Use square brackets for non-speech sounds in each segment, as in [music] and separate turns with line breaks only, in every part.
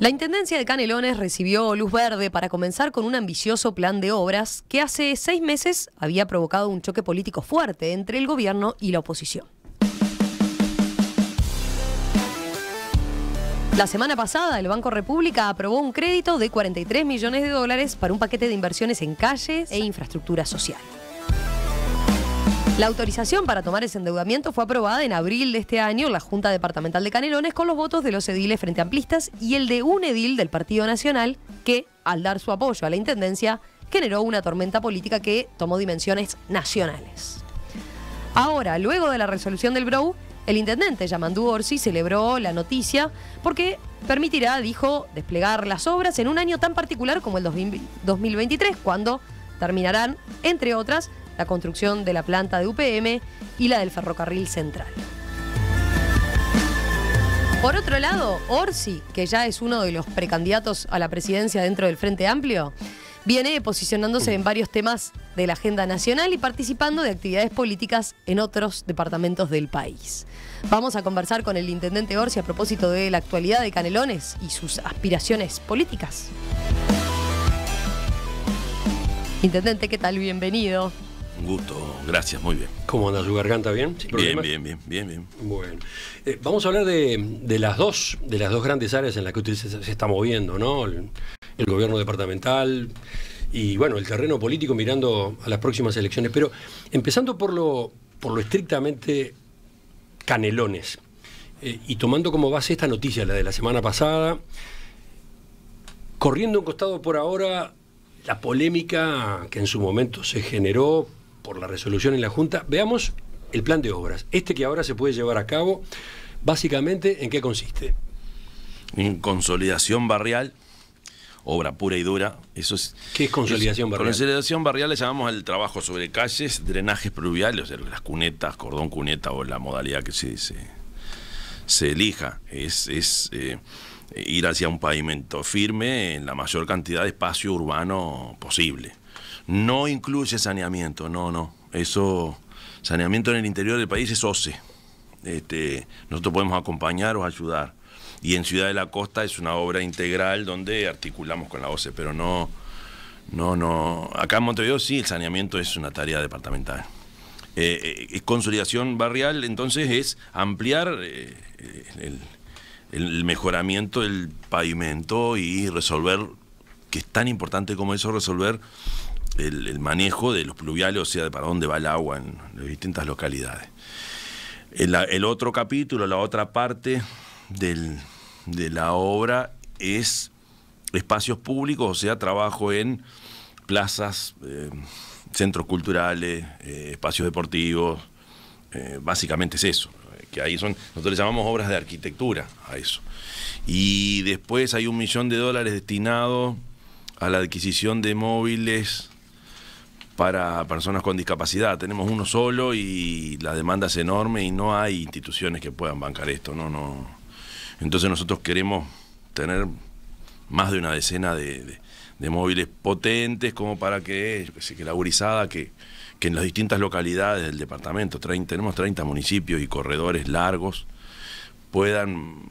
La Intendencia de Canelones recibió luz verde para comenzar con un ambicioso plan de obras que hace seis meses había provocado un choque político fuerte entre el gobierno y la oposición. La semana pasada, el Banco República aprobó un crédito de 43 millones de dólares para un paquete de inversiones en calles e infraestructura social. La autorización para tomar ese endeudamiento fue aprobada en abril de este año en la Junta Departamental de Canelones con los votos de los ediles frente amplistas y el de un edil del Partido Nacional que, al dar su apoyo a la Intendencia, generó una tormenta política que tomó dimensiones nacionales. Ahora, luego de la resolución del BROU, el intendente Yamandú Orsi celebró la noticia porque permitirá, dijo, desplegar las obras en un año tan particular como el 2023, cuando terminarán, entre otras, la construcción de la planta de UPM y la del ferrocarril central. Por otro lado, Orsi, que ya es uno de los precandidatos a la presidencia dentro del Frente Amplio, viene posicionándose en varios temas de la agenda nacional y participando de actividades políticas en otros departamentos del país. Vamos a conversar con el intendente Orsi a propósito de la actualidad de Canelones y sus aspiraciones políticas. Intendente, ¿qué tal? Bienvenido.
Un gusto, gracias, muy bien.
¿Cómo anda su garganta? ¿Bien? Bien, bien, bien, bien, Bueno, eh, vamos a hablar de, las dos, de las dos grandes áreas en las que usted se, está moviendo, ¿no? El, gobierno departamental y, bueno, el terreno político mirando a las próximas elecciones. Pero empezando por lo, por lo estrictamente canelones eh, y tomando como base esta noticia, la de la semana pasada, corriendo un costado por ahora la polémica que en su momento se generó por la resolución en la Junta. Veamos el plan de obras. Este que ahora se puede llevar a cabo, básicamente, ¿en qué consiste?
En consolidación barrial, obra pura y dura. Eso es, ¿Qué es consolidación barrial? Consolidación barrial le llamamos al trabajo sobre calles, drenajes pluviales, o sea, las cunetas, cordón cuneta o la modalidad que se, se elija. Es, eh, ir hacia un pavimento firme en la mayor cantidad de espacio urbano posible no incluye saneamiento, no, no. Eso, saneamiento en el interior del país es OCE. Este, nosotros podemos acompañar o ayudar. Y en Ciudad de la Costa es una obra integral donde articulamos con la OCE, pero no, no, no. Acá en Montevideo sí, el saneamiento es una tarea departamental. Eh, eh consolidación barrial, entonces, es ampliar eh, eh, el, el mejoramiento del pavimento y resolver, que es tan importante como eso, resolver el, manejo de los pluviales, o sea, de para dónde va el agua en las distintas localidades. El, otro capítulo, la otra parte del, de la obra es espacios públicos, o sea, trabajo en plazas, eh, centros culturales, eh, espacios deportivos, eh, básicamente es eso. Que ahí son, nosotros le llamamos obras de arquitectura a eso. Y después hay un millón de dólares destinado a la adquisición de móviles para personas con discapacidad. Tenemos uno solo y la demanda es enorme y no hay instituciones que puedan bancar esto. No, no. Entonces nosotros queremos tener más de una decena de, móviles potentes como para que, que la gurizada que, que en las distintas localidades del departamento, 30, tenemos 30 municipios y corredores largos, puedan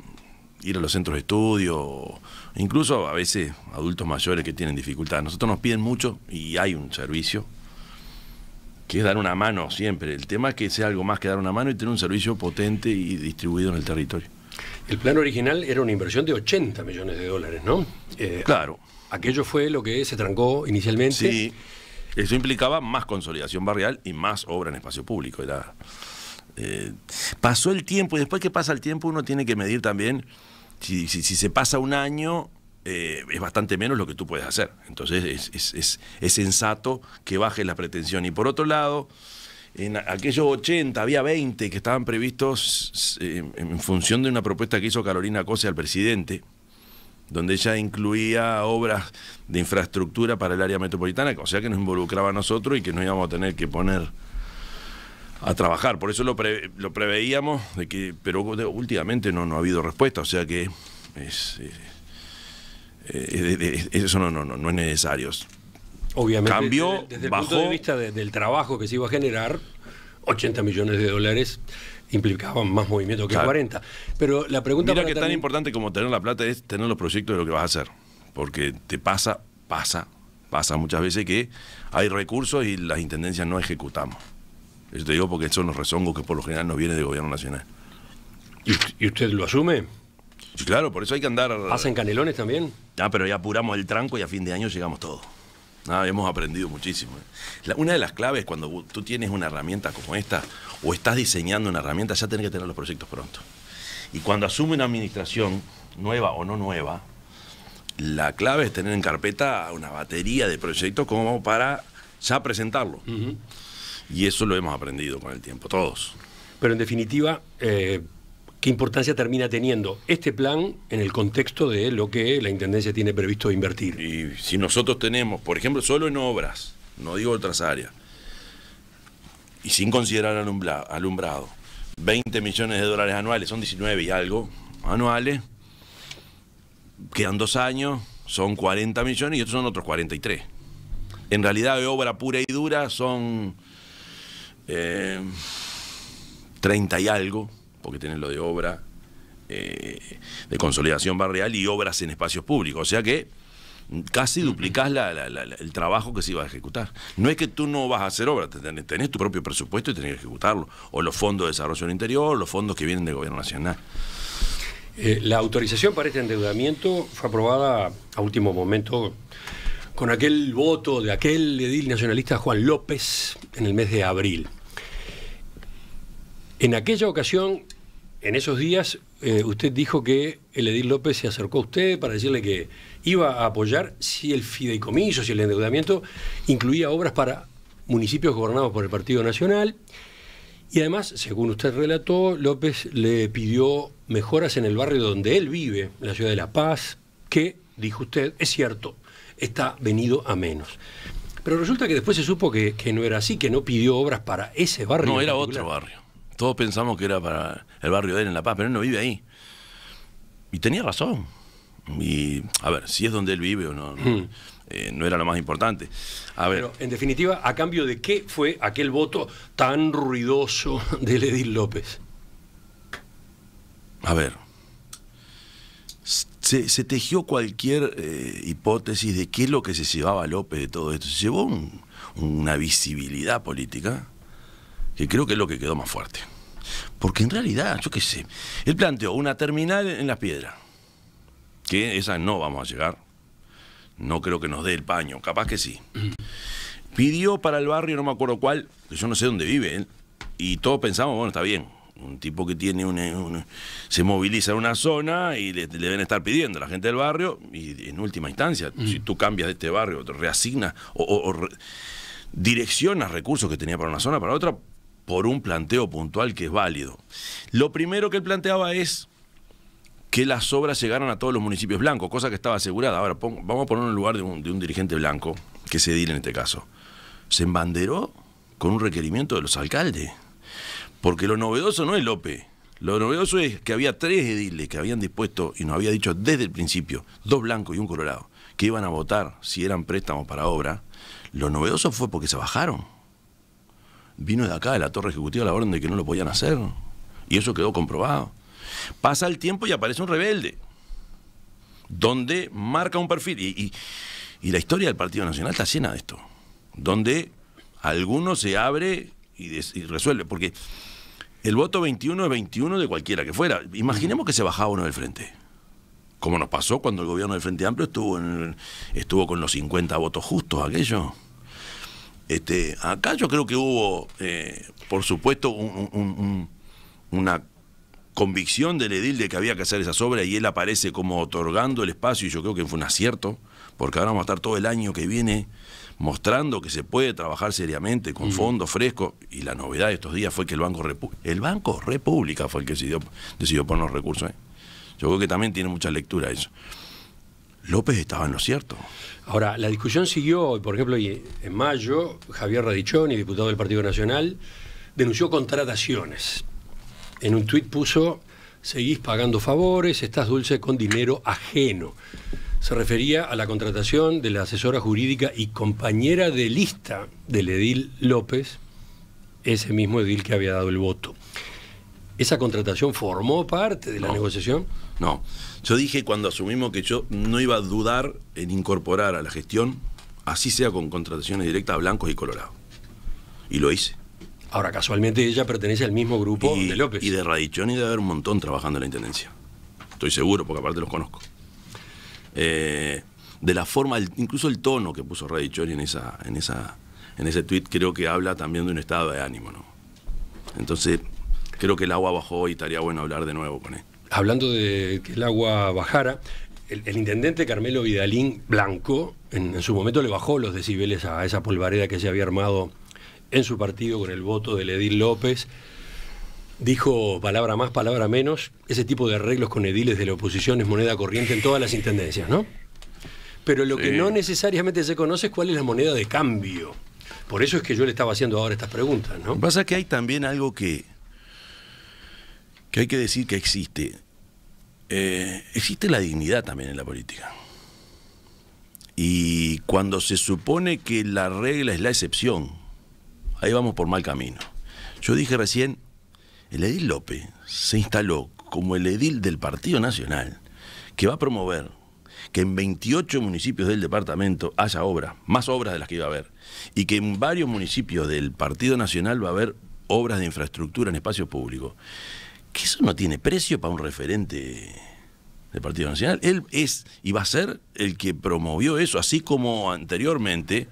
ir a los centros de estudio, incluso a veces adultos mayores que tienen dificultades. Nosotros nos piden mucho y hay un servicio que es dar una mano siempre. El tema es que sea algo más que dar una mano y tener un servicio potente y distribuido en el territorio.
El plan original era una inversión de 80 millones de dólares, ¿no?
Eh,
claro. Aquello fue lo que se trancó inicialmente. Sí. Eso implicaba más consolidación barrial y más obra en espacio público. Era, eh, pasó el tiempo y después que pasa el tiempo uno tiene que medir también si, se pasa un año, eh, es bastante menos lo que tú puedes hacer. Entonces es, sensato que bajes la pretensión. Y por otro lado, en aquellos 80 había 20 que estaban previstos eh, en función de una propuesta que hizo Carolina Cose al presidente, donde ella incluía obras de infraestructura para el área metropolitana, o sea que nos involucraba a nosotros y que no íbamos a tener que poner a trabajar. Por eso lo, preveíamos, de que, pero últimamente no, no ha habido respuesta, o sea que es, eh, eh, eso no, no, no es necesario.
Obviamente, Cambio, desde, el punto de vista del trabajo que se iba a generar, 80 millones de dólares implicaban más
movimiento que 40.
Pero la pregunta que tan
importante como tener la plata es tener los proyectos de lo que vas a hacer. Porque te pasa, pasa, pasa muchas veces que hay recursos y las intendencias no ejecutamos. Eso te digo porque son los rezongos que por lo general no vienen del gobierno nacional. ¿Y usted lo asume? claro, por eso hay que andar. ¿Hacen canelones también? Ah, pero ya apuramos el tranco y a fin de año llegamos todos. Ah, hemos aprendido muchísimo. Eh. una de las claves cuando tú tienes una herramienta como esta o estás diseñando una herramienta, ya tienes que tener los proyectos pronto. Y cuando asume una administración, nueva o no nueva, la clave es tener en carpeta una batería de proyectos como para ya presentarlo. Y eso lo hemos aprendido con el tiempo, todos. Pero en definitiva, eh,
¿qué importancia termina teniendo este plan en el contexto de lo que la Intendencia
tiene previsto invertir? Y si nosotros tenemos, por ejemplo, solo en obras, no digo otras áreas, y sin considerar alumbrado, 20 millones de dólares anuales, son 19 y algo anuales, quedan dos años, son 40 millones y otros son otros 43. En realidad, de obra pura y dura son 30 eh, y algo, porque tienen lo de obra, eh, de consolidación barrial y obras en espacios públicos. O sea que casi duplicás la, el trabajo que se iba a ejecutar. No es que tú no vas a hacer obras tenés, tu propio presupuesto y tenés que ejecutarlo. O los fondos de desarrollo del interior, los fondos que vienen del gobierno nacional. Eh, la autorización para este endeudamiento fue aprobada
a último momento con aquel voto de aquel edil nacionalista Juan López en el mes de abril. En aquella ocasión, en esos días, eh, usted dijo que el Edil López se acercó a usted para decirle que iba a apoyar si el fideicomiso, si el endeudamiento incluía obras para municipios gobernados por el Partido Nacional. Y además, según usted relató, López le pidió mejoras en el barrio donde él vive, la ciudad de La Paz, que, dijo usted, es cierto, está venido a menos. Pero resulta que después se supo que, no era así, que no pidió obras para ese barrio. No, era otro
barrio. Todos pensamos que era para el barrio de él en La Paz, pero él no vive ahí. Y tenía razón. Y, a ver, si es donde él vive o no, no, hmm. eh, era lo más importante. A ver. Pero, en definitiva, ¿a cambio
de qué fue aquel voto tan ruidoso de Edil López?
A ver. Se, tejió cualquier eh, hipótesis de qué es lo que se llevaba López de todo esto. Se llevó una visibilidad política que creo que es lo que quedó más fuerte. Porque en realidad, yo qué sé, él planteó una terminal en Las Piedras, que esa no vamos a llegar, no creo que nos dé el paño, capaz que sí. Pidió para el barrio, no me acuerdo cuál, yo no sé dónde vive, él, y todos pensamos, bueno, está bien, un tipo que tiene un se moviliza en una zona y le, deben estar pidiendo a la gente del barrio y en última instancia mm. si tú cambias de este barrio te reasignas o, direccionas recursos que tenía para una zona para otra por un planteo puntual que es válido. Lo primero que él planteaba es que las obras llegaran a todos los municipios blancos, cosa que estaba asegurada. Ahora, vamos a poner en el lugar de un, dirigente blanco, que es edil en este caso. Se embanderó con un requerimiento de los alcaldes. Porque lo novedoso no es López. Lo novedoso es que había tres ediles que habían dispuesto, y nos había dicho desde el principio, dos blancos y un colorado, que iban a votar si eran préstamos para obra. Lo novedoso fue porque se bajaron vino de acá, de la Torre Ejecutiva, la orden de que no lo podían hacer. Y eso quedó comprobado. Pasa el tiempo y aparece un rebelde, donde marca un perfil. Y, y, la historia del Partido Nacional está llena de esto, donde alguno se abre y, resuelve, porque el voto 21 es 21 de cualquiera que fuera. Imaginemos que se bajaba uno del frente como nos pasó cuando el gobierno del Frente Amplio estuvo, en estuvo con los 50 votos justos, aquello. Este, acá yo creo que hubo, eh, por supuesto, una convicción del edil de que había que hacer esas obras y él aparece como otorgando el espacio y yo creo que fue un acierto, porque ahora vamos a estar todo el año que viene mostrando que se puede trabajar seriamente con fondos frescos y la novedad de estos días fue que el Banco República, el Banco República fue el que decidió, decidió poner los recursos. ¿eh? Yo creo que también tiene mucha lectura eso. López
estaba en lo cierto. Ahora, la discusión siguió, por ejemplo, en mayo, Javier Radichoni, diputado del Partido Nacional, denunció contrataciones. En un tuit puso, seguís pagando favores, estás dulce con dinero ajeno. Se refería a la contratación de la asesora jurídica y compañera de lista del edil López, ese mismo edil que había dado el voto. ¿Esa contratación
formó parte de la negociación? No, yo dije cuando asumimos que yo no iba a dudar en incorporar a la gestión, así sea con contrataciones directas a blancos y colorados. Y lo hice. Ahora, casualmente ella pertenece al mismo grupo y, de López. Y de Radichón y haber un montón trabajando en la Intendencia. Estoy seguro, porque aparte los conozco. Eh, de la forma, incluso el tono que puso Radichoni en, esa, en, esa, en ese tweet creo que habla también de un estado de ánimo. ¿no? Entonces, creo que el agua bajó y estaría bueno hablar de nuevo con él hablando de que el agua bajara, el, intendente Carmelo
Vidalín Blanco en, su momento le bajó los decibeles a esa polvareda que se había armado en su partido con el voto del Edil López. Dijo palabra más, palabra menos. Ese tipo de arreglos con ediles de la oposición es moneda corriente en todas las intendencias, ¿no? Pero lo que no necesariamente se conoce es cuál es la moneda de cambio. Por eso es que yo le estaba haciendo ahora estas
preguntas, ¿no? Pasa que hay también algo que que hay que decir que existe. Eh, existe la dignidad también en la política. Y cuando se supone que la regla es la excepción, ahí vamos por mal camino. Yo dije recién, el Edil López se instaló como el Edil del Partido Nacional, que va a promover que en 28 municipios del departamento haya obras, más obras de las que iba a haber, y que en varios municipios del Partido Nacional va a haber obras de infraestructura en espacios públicos que eso no tiene precio para un referente del Partido Nacional. Él es y va a ser el que promovió eso, así como anteriormente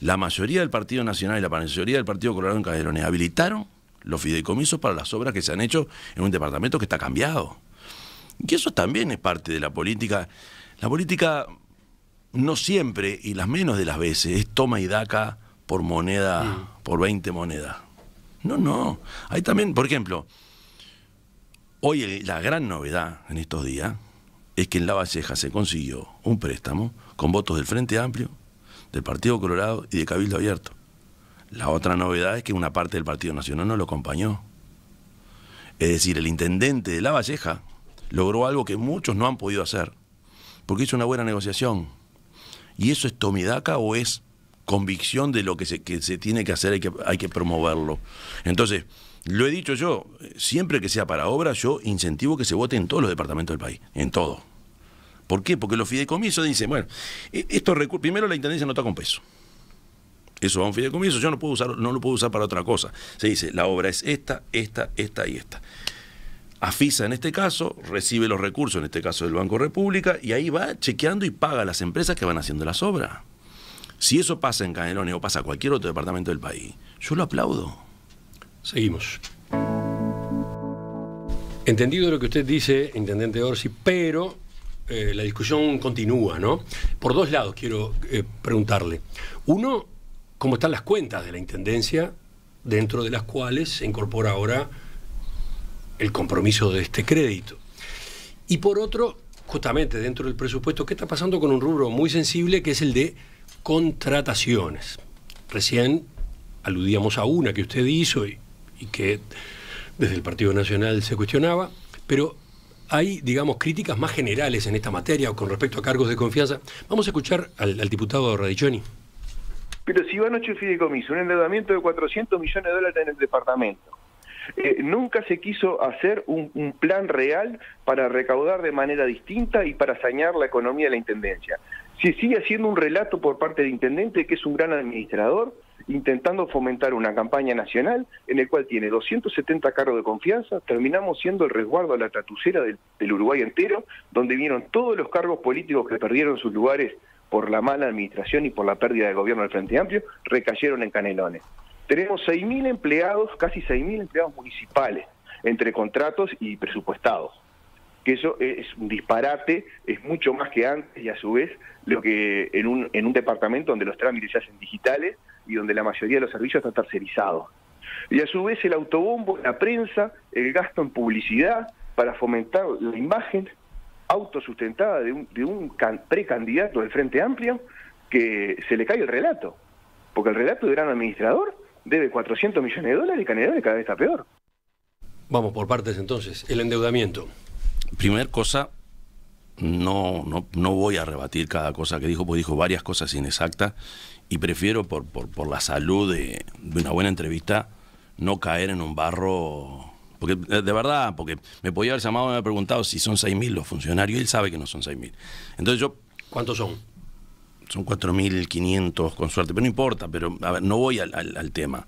la mayoría del Partido Nacional y la mayoría del Partido Colorado en Calderones habilitaron los fideicomisos para las obras que se han hecho en un departamento que está cambiado. Y eso también es parte de la política. La política no siempre, y las menos de las veces, es toma y daca por moneda, mm. por 20 monedas. No, no. Hay también, por ejemplo, Hoy la gran novedad en estos días es que en La Valleja se consiguió un préstamo con votos del Frente Amplio, del Partido Colorado y de Cabildo Abierto. La otra novedad es que una parte del Partido Nacional no lo acompañó. Es decir, el intendente de La Valleja logró algo que muchos no han podido hacer, porque hizo una buena negociación. ¿Y eso es tomidaca o es convicción de lo que se, tiene que hacer, y que, hay que promoverlo? Entonces, lo he dicho yo, siempre que sea para obra, yo incentivo que se vote en todos los departamentos del país, en todo. ¿Por qué? Porque los fideicomisos dicen, bueno, e-, esto primero la intendencia no está con peso. Eso va a un fideicomiso, yo no puedo usar, no lo puedo usar para otra cosa. Se dice, la obra es esta, esta, esta y esta. AFISA en este caso recibe los recursos, en este caso del Banco República, y ahí va chequeando y paga a las empresas que van haciendo las obras. Si eso pasa en Canelones o pasa en cualquier otro departamento del país, yo lo aplaudo. Seguimos.
Entendido lo que usted dice, Intendente Orsi, pero eh, la discusión continúa, ¿no? Por dos lados quiero eh, preguntarle. Uno, ¿cómo están las cuentas de la Intendencia, dentro de las cuales se incorpora ahora el compromiso de este crédito? Y por otro, justamente dentro del presupuesto, ¿qué está pasando con un rubro muy sensible que es el de contrataciones? Recién aludíamos a una que usted hizo y y que desde el Partido Nacional se cuestionaba, pero hay, digamos, críticas más generales en esta materia o con respecto a cargos de confianza. Vamos a escuchar al, diputado Radiccioni.
Pero si van el fideicomiso, un endeudamiento de 400 millones de dólares en el departamento, eh, nunca se quiso hacer un, un, plan real para recaudar de manera distinta y para sañar la economía de la Intendencia. Se sigue haciendo un relato por parte del Intendente que es un gran administrador, intentando fomentar una campaña nacional en el cual tiene 270 cargos de confianza, terminamos siendo el resguardo a la tatucera del, Uruguay entero, donde vieron todos los cargos políticos que perdieron sus lugares por la mala administración y por la pérdida del gobierno del Frente Amplio, recayeron en Canelones. Tenemos 6.000 empleados, casi 6.000 empleados municipales, entre contratos y presupuestados. Que eso es un disparate, es mucho más que antes y a su vez lo que en un, en un departamento donde los trámites se hacen digitales y donde la mayoría de los servicios está tercerizado. Y a su vez el autobombo, la prensa, el gasto en publicidad para fomentar la imagen autosustentada de un, precandidato del Frente Amplio que se le cae el relato. Porque el relato de gran administrador debe 400 millones de dólares y Canadá cada vez está peor.
Vamos por partes entonces. El endeudamiento.
Primer cosa, no, no, no voy a rebatir cada cosa que dijo, porque dijo varias cosas inexactas y prefiero por, la salud de, una buena entrevista no caer en un barro. Porque eh, de verdad, porque me podía haber llamado y me había preguntado si son 6.000 los funcionarios él sabe que no son 6.000. Entonces yo... ¿Cuántos son? Son 4.500 con suerte, pero no importa, pero no voy al, tema.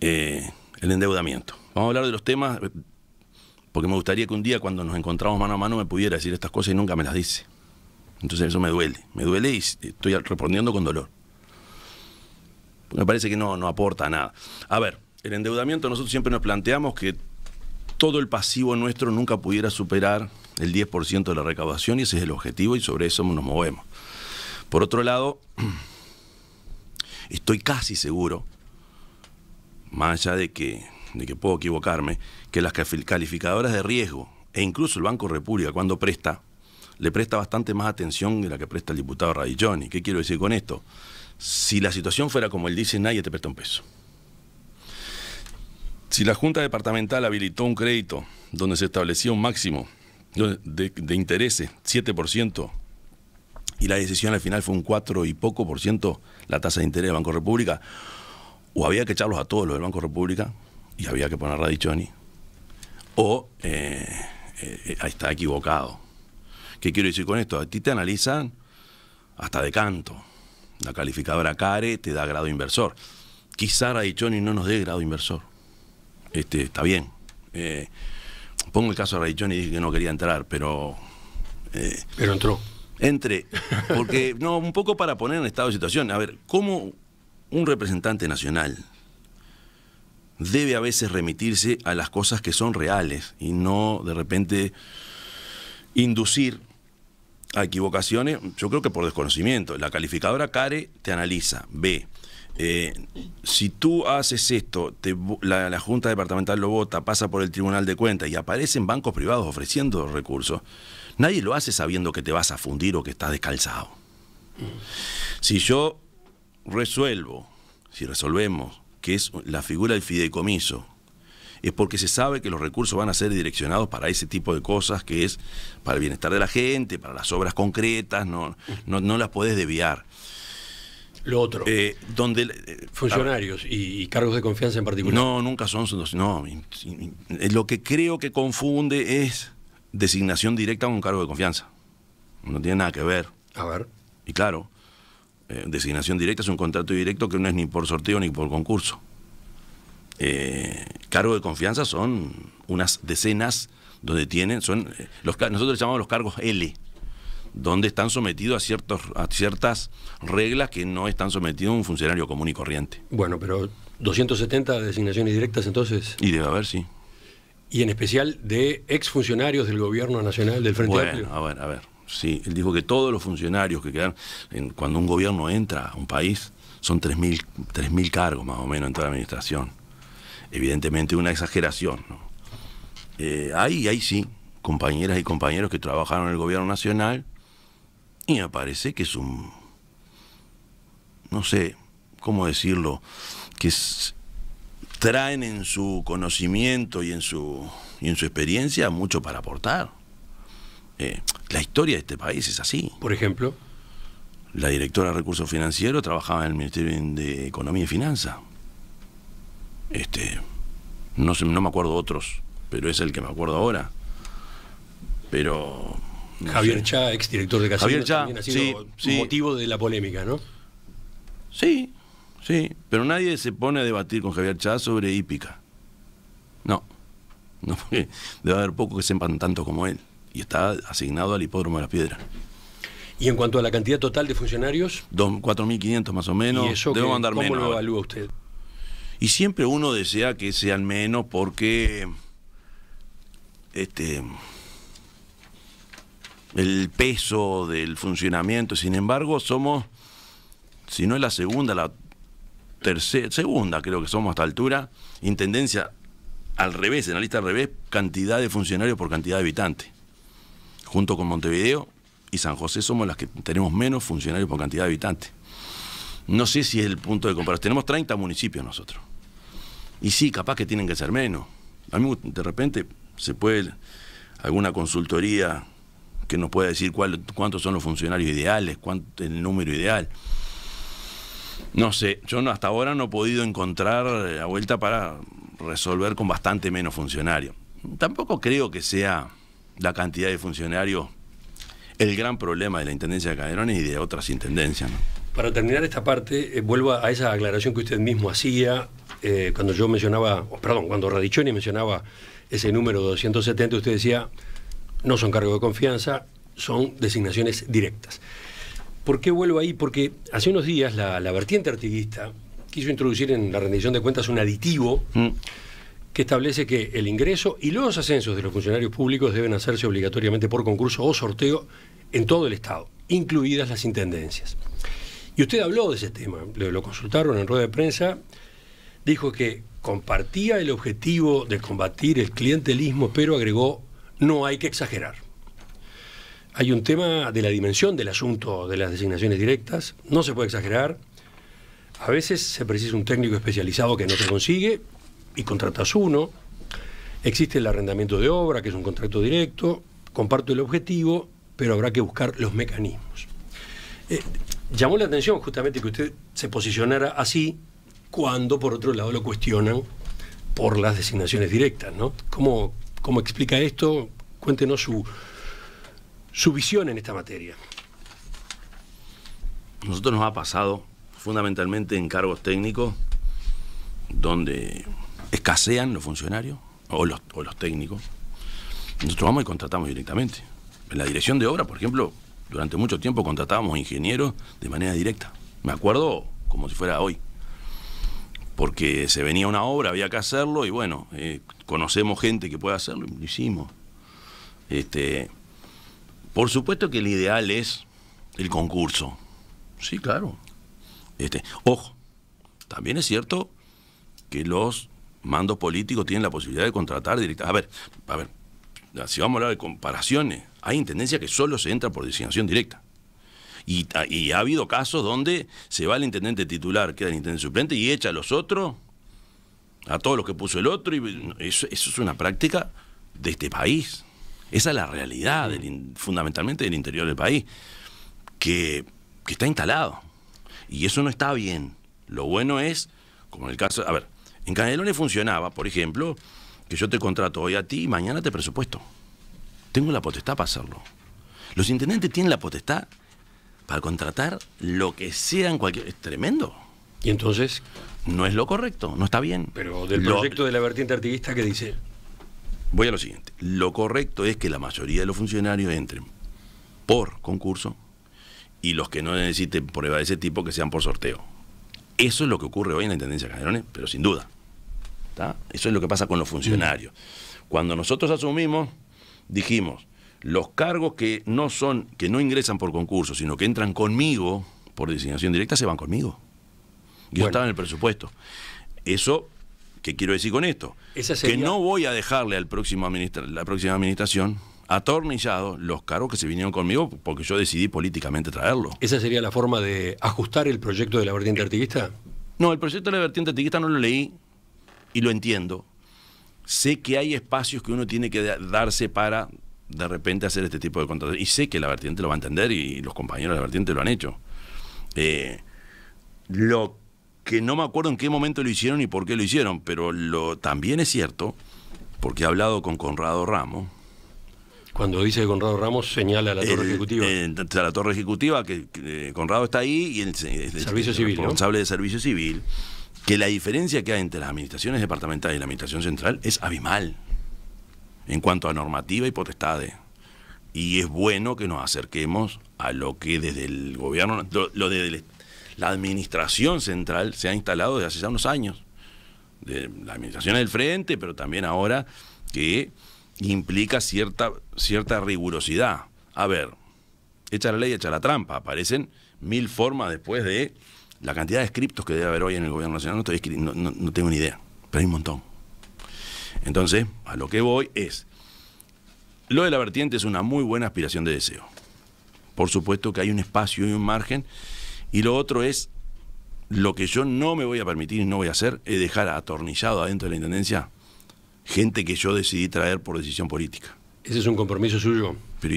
Eh, el endeudamiento. Vamos a hablar de los temas, eh, porque me gustaría que un día cuando nos encontramos mano a mano me pudiera decir estas cosas y nunca me las dice. Entonces eso me duele, me duele y estoy respondiendo con dolor me parece que no, no aporta nada. A ver, el endeudamiento nosotros siempre nos planteamos que todo el pasivo nuestro nunca pudiera superar el 10% de la recaudación y ese es el objetivo y sobre eso nos movemos. Por otro lado, [clears throat] estoy casi seguro, más allá de que, de que puedo equivocarme, que las calificadoras de riesgo e incluso el Banco República cuando presta, le presta bastante más atención de la que presta el diputado y ¿Qué quiero decir con esto? Si la situación fuera como él dice, nadie te presta un peso. Si la Junta Departamental habilitó un crédito donde se establecía un máximo de, intereses, 7%, y la decisión al final fue un 4 y poco por ciento la tasa de interés del Banco República, o había que echarlos a todos los del Banco República y había que poner Radichoni, o eh, eh, eh, está equivocado. ¿Qué quiero decir con esto? A ti te analizan hasta de canto. La calificadora CARE te da grado inversor. Quizá Radichoni no nos dé grado inversor. Este, está bien. Eh, pongo el caso de Radichoni y dije que no quería entrar, pero. Eh, pero entró. Entre. Porque, [laughs] no, un poco para poner en estado de situación. A ver, ¿cómo un representante nacional debe a veces remitirse a las cosas que son reales y no de repente inducir a equivocaciones, yo creo que por desconocimiento. La calificadora CARE te analiza, ve. Eh, si tú haces esto, la, la, Junta Departamental lo vota, pasa por el Tribunal de Cuentas y aparecen bancos privados ofreciendo recursos, nadie lo hace sabiendo que te vas a fundir o que estás descalzado. Si yo resuelvo, si resolvemos que es la figura del fideicomiso es porque se sabe que los recursos van a ser direccionados para ese tipo de cosas que es para el bienestar de la gente, para las obras concretas, no, no, las puedes desviar. Lo otro. Eh, donde, eh, Funcionarios
y, cargos de confianza en particular. No,
nunca son. No, lo que creo que confunde es designación directa con cargo de confianza. No tiene nada que ver. A ver. Y claro, eh, designación directa es un contrato directo que no es ni por sorteo ni por concurso eh, cargos de confianza son unas decenas donde tienen, son eh, los, nosotros llamamos los cargos L, donde están sometidos a, ciertos, a ciertas reglas que no están sometidos a un funcionario común y corriente. Bueno, pero
270 designaciones directas entonces.
Y debe haber, sí.
Y en especial de exfuncionarios del gobierno nacional del Frente bueno,
A ver, a ver. Sí, él dijo que todos los funcionarios que quedan, en, cuando un gobierno entra a un país, son 3.000 cargos más o menos en toda la administración evidentemente una exageración. ¿no? Eh, ahí, sí, compañeras y compañeros que trabajaron en el gobierno nacional y me parece que es un, no sé cómo decirlo, que traen en su conocimiento y en su, en su experiencia mucho para aportar. Eh, la historia de este país es así. Por ejemplo. La directora de recursos financieros trabajaba en el Ministerio de Economía y Finanzas. Este, no, no me acuerdo otros, pero es el que me acuerdo ahora. Pero. Javier Chá, exdirector de Casino, Javier Chá, ha motivo de la polémica, ¿no? Sí, sí, pero nadie se pone a debatir con Javier Chá sobre hípica. No, [laughs] no porque debe haber pocos que sepan tanto como él. Y está asignado al hipódromo de las piedras. ¿Y en cuanto
a la cantidad total de funcionarios?
4.500 más o menos. Debo ¿Cómo lo evalúa usted? Y siempre uno desea que sean menos porque este, el peso del funcionamiento, sin embargo, somos, si no es la segunda, la tercera, segunda creo que somos a altura, intendencia al revés, en la lista al revés, cantidad de funcionarios por cantidad de habitantes. Junto con Montevideo y San José somos las que tenemos menos funcionarios por cantidad de habitantes. No sé si es el punto de comparación. Tenemos 30 municipios nosotros. Y sí, capaz que tienen que ser menos. A mí de repente se puede alguna consultoría que nos pueda decir cuántos son los funcionarios ideales, cuánto el número ideal. No sé, yo hasta ahora no he podido encontrar la eh, vuelta para resolver con bastante menos funcionarios. Tampoco creo que sea la cantidad de funcionarios el gran problema de la Intendencia de Caderón y de otras intendencias.
Para terminar esta parte, eh, vuelvo a esa aclaración que usted mismo hacía eh, cuando yo mencionaba, perdón, cuando Radichoni mencionaba ese número 270, usted decía, no son cargos de confianza, son designaciones directas. ¿Por qué vuelvo ahí? Porque hace unos días la, vertiente artiguista quiso introducir en la rendición de cuentas un aditivo mm. que establece que el ingreso y los ascensos de los funcionarios públicos deben hacerse obligatoriamente por concurso o sorteo en todo el Estado, incluidas las intendencias. Y usted habló de ese tema, lo consultaron en rueda de prensa dijo que compartía el objetivo de combatir el clientelismo, pero agregó, no hay que exagerar. Hay un tema de la dimensión del asunto de las designaciones directas, no se puede exagerar. A veces se precisa un técnico especializado que no se consigue y contratas uno. Existe el arrendamiento de obra, que es un contrato directo. Comparto el objetivo, pero habrá que buscar los mecanismos. Eh, llamó la atención justamente que usted se posicionara así, cuando por otro lado lo cuestionan por las designaciones directas. ¿no? ¿Cómo, explica esto? Cuéntenos su, su visión en esta materia.
Nosotros nos ha pasado fundamentalmente en cargos técnicos donde escasean los funcionarios o los, o los técnicos. Nosotros vamos y contratamos directamente. En la dirección de obra, por ejemplo, durante mucho tiempo contratábamos ingenieros de manera directa. Me acuerdo como si fuera hoy porque se venía una obra, había que hacerlo y bueno, eh, conocemos gente que puede hacerlo y lo hicimos. Este, por supuesto que el ideal es el concurso. Sí, claro. Este, ojo, también es cierto que los mandos políticos tienen la posibilidad de contratar directamente. A ver, a ver, si vamos a hablar de comparaciones, hay intendencias que solo se entra por designación directa. Y, ha habido casos donde se va el intendente titular, queda el intendente suplente y echa a los otros, a todos los que puso el otro. Y eso, es una práctica de este país. Esa es la realidad, fundamentalmente del interior del país, que, que está instalado. Y eso no está bien. Lo bueno es, como en el caso, a ver, en Canelones funcionaba, por ejemplo, que yo te contrato hoy a ti y mañana te presupuesto. Tengo la potestad para hacerlo. Los intendentes tienen la potestad para contratar lo que sea en cualquier... Es tremendo. ¿Y entonces? No es lo correcto, no está bien. Pero del proyecto
de la vertiente artiguista, ¿qué dice?
Voy a lo siguiente. Lo correcto es que la mayoría de los funcionarios entren por concurso y los que no necesiten prueba de ese tipo que sean por sorteo. Eso es lo que ocurre hoy en la Intendencia de pero sin duda. Eso es lo que pasa con los funcionarios. Mm. Cuando nosotros asumimos, dijimos, los cargos que no son, que no ingresan por concurso, sino que entran conmigo por designación directa, se van conmigo. Yo estaba en el presupuesto. Eso, ¿qué quiero decir con esto? Que no voy a dejarle al próximo la próxima administración ...atornillado... los cargos que se vinieron conmigo porque yo decidí políticamente traerlo. ¿Esa sería la forma de ajustar el proyecto de la vertiente artiguista? No, el proyecto de la vertiente artiguista no lo leí y lo entiendo. Sé que hay espacios que uno tiene que darse para de repente hacer este tipo de contratos. Y sé que la vertiente lo va a entender y los compañeros de la vertiente lo han hecho. Eh, lo que no me acuerdo en qué momento lo hicieron y por qué lo hicieron, pero lo, también es cierto, porque he hablado con Conrado Ramos. Cuando dice Conrado Ramos, señala a la torre ejecutiva. Eh, a la torre ejecutiva, que, eh, Conrado está ahí y el, servicio civil, responsable de servicio civil, que la diferencia que hay entre las administraciones departamentales y la administración central es abismal en cuanto a normativa y potestades. Y es bueno que nos acerquemos a lo que desde el gobierno, lo, de la administración central se ha instalado desde hace ya unos años. De la administración del frente, pero también ahora que implica cierta, cierta rigurosidad. A ver, echa la ley, echa la trampa. Aparecen mil formas después de la cantidad de escritos que debe haber hoy en el gobierno nacional. no tengo ni idea, pero hay un montón. Entonces, a lo que voy es, lo de la vertiente es una muy buena aspiración de deseo. Por supuesto que hay un espacio y un margen. Y lo otro es, lo que yo no me voy a permitir y no voy a hacer es dejar atornillado adentro de la Intendencia gente que yo decidí traer por decisión política. Ese es un compromiso suyo. Pero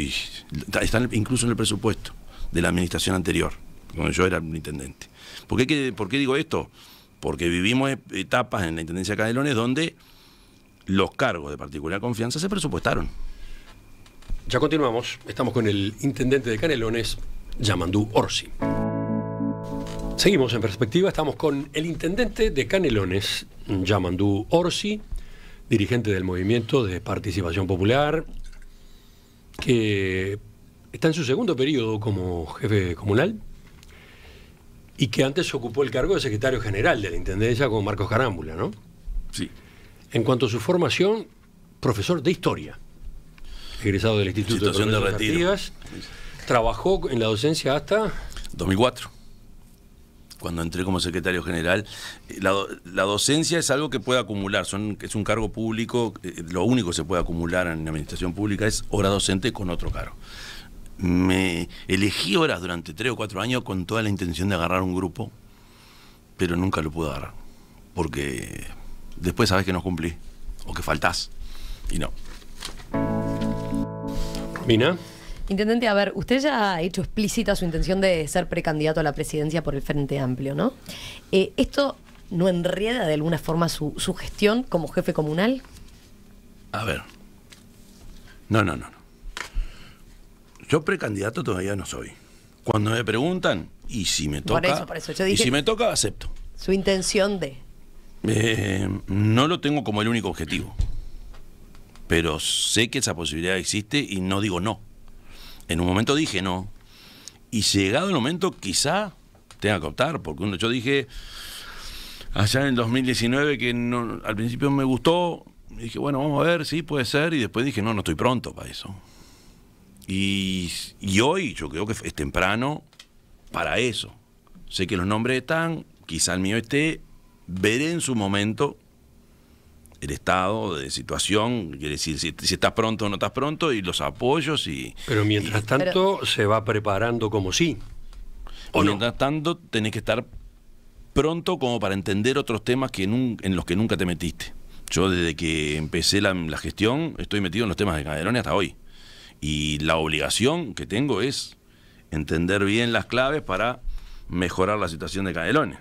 está incluso en el presupuesto de la administración anterior, cuando yo era intendente. ¿Por qué, por qué digo esto? Porque vivimos etapas en la Intendencia de donde los cargos de particular confianza se presupuestaron.
Ya continuamos. Estamos con el intendente de Canelones, Yamandú Orsi. Seguimos en perspectiva. Estamos con el intendente de Canelones, Yamandú Orsi, dirigente del movimiento de participación popular, que está en su segundo periodo como jefe comunal y que antes ocupó el cargo de secretario general de la intendencia con Marcos Carámbula, ¿no? Sí. En cuanto a su formación, profesor de historia,
egresado del Instituto Situación de, de Retiro.
Trabajó en la docencia hasta
2004 cuando entré como secretario general. La, docencia es algo que puede acumular, es un cargo público, eh, lo único que se puede acumular en la administración pública es hora docente con otro cargo. Me elegí horas durante tres o cuatro años con toda la intención de agarrar un grupo, pero nunca lo pude agarrar, porque después sabes que no cumplí o que faltás. Y no. Mina.
Intendente, a ver, usted ya ha hecho explícita su intención de ser precandidato a la presidencia por el Frente Amplio, ¿no? Eh, ¿Esto no enreda de alguna forma su, gestión como jefe comunal?
A ver. No, no, no. Yo precandidato todavía no soy. Cuando me preguntan, y si me toca. y si me toca, acepto.
Su intención de.
Eh, no lo tengo como el único objetivo, pero sé que esa posibilidad existe y no digo no. En un momento dije no, y llegado el momento quizá tenga que optar, porque yo dije allá en el 2019 que al principio me gustó, dije, bueno, vamos a ver, sí, puede ser, y después dije, no, no estoy pronto para eso. Y, y hoy yo creo que es temprano para eso. Sé que los nombres están, quizá el mío esté, Veré en su momento el estado de situación, quiere decir si, estás pronto o no estás pronto, y los apoyos y... Pero mientras tanto se va preparando como sí. O mientras tanto tenés que estar pronto como para entender otros temas que en, los que nunca te metiste. Yo desde que empecé la, gestión estoy metido en los temas de Candelones hasta hoy. Y la obligación que tengo es entender bien las claves para mejorar la situación de Canelones.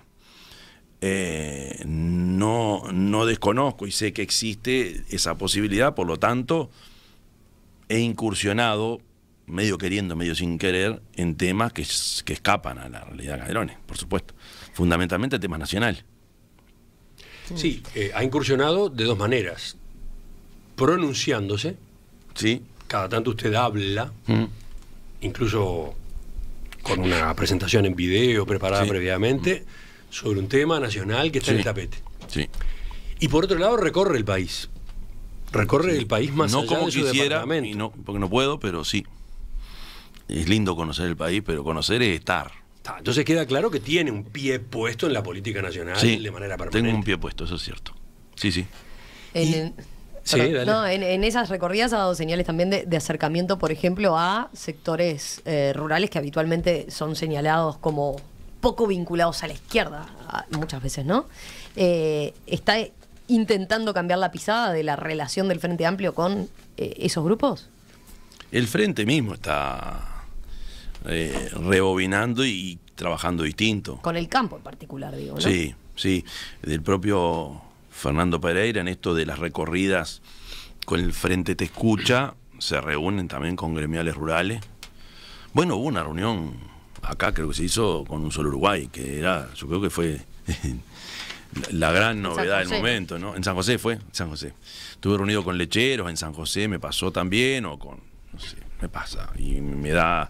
Eh, no, desconozco y sé que existe esa posibilidad, por lo tanto, he incursionado, medio queriendo, medio sin querer, en temas que, escapan a la realidad de Calderones, por supuesto, fundamentalmente temas nacionales.
Sí, eh, ha incursionado de dos maneras, pronunciándose, sí. cada tanto usted habla, mm. incluso con una presentación en video preparada previamente, mm sobre un tema nacional que está en el tapete. Sí. Y por otro lado recorre el país. Recorre el país más no como de quisiera,
no, porque no puedo, pero sí. Es lindo conocer el país, pero conocer es estar.
Entonces queda claro que tiene un pie puesto en la política nacional de manera permanente. Tengo un pie
puesto, eso es cierto. Sí, sí.
En, en, esas recorridas ha dado señales también de, acercamiento, por ejemplo, a sectores eh, rurales que habitualmente son señalados como poco vinculados a la izquierda, muchas veces, ¿no? Eh, ¿Está intentando cambiar la pisada de la relación del Frente Amplio con eh, esos grupos?
El Frente mismo está eh, rebobinando y trabajando distinto.
Con el campo en particular, digo. Sí,
sí. Del propio Fernando Pereira en esto de las recorridas con el Frente Te Escucha, se reúnen también con gremiales rurales. Bueno, hubo una reunión acá creo que se hizo con un solo Uruguay, que era, yo creo que fue [laughs] la gran novedad del momento, ¿no? En San José fue, San José. Estuve reunido con lecheros en San José, me pasó también, o con, no sé, me pasa, y me da...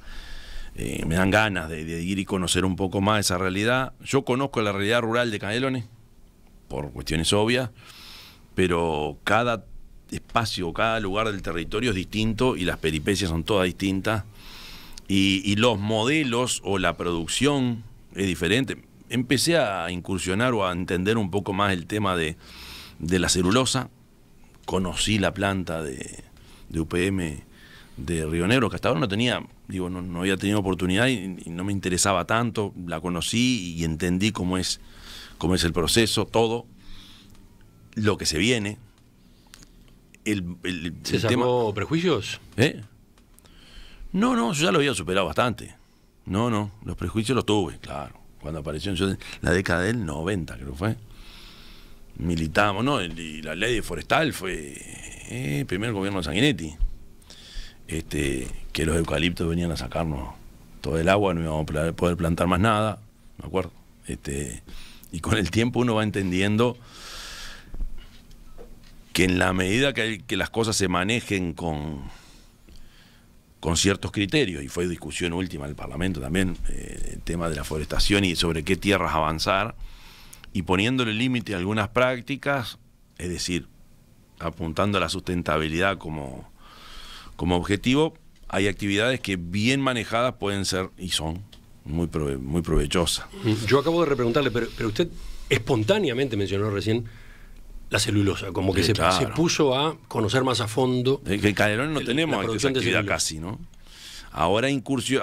Eh, me dan ganas de, de, ir y conocer un poco más esa realidad. Yo conozco la realidad rural de Canelones, por cuestiones obvias, pero cada espacio, cada lugar del territorio es distinto y las peripecias son todas distintas. Y, los modelos o la producción es diferente. Empecé a incursionar o a entender un poco más el tema de, la celulosa. Conocí la planta de, UPM de Río Negro, que hasta ahora no tenía, digo, no, había tenido oportunidad y, no me interesaba tanto. La conocí y entendí cómo es, cómo es el proceso, todo, lo que se viene. El, ¿Se prejuicios? ¿Eh? No, no, yo ya lo había superado bastante. No, no, los prejuicios los tuve, claro. Cuando apareció la década del 90, creo que fue. Militamos, ¿no? Y la ley forestal fue el eh, primer gobierno de Sanguinetti. Este, que los eucaliptos venían a sacarnos todo el agua, no íbamos a poder plantar más nada, ¿me acuerdo? Este, y con el tiempo uno va entendiendo que en la medida que las cosas se manejen con con ciertos criterios, y fue discusión última en el Parlamento también, eh, el tema de la forestación y sobre qué tierras avanzar, y poniéndole límite a algunas prácticas, es decir, apuntando a la sustentabilidad como, como objetivo, hay actividades que bien manejadas pueden ser y son muy, muy provechosas. Yo acabo de repreguntarle, pero, pero usted espontáneamente mencionó recién la celulosa, como que se, puso a conocer más a fondo. Eh, que en Calderón no tenemos actividad casi, ¿no? Ahora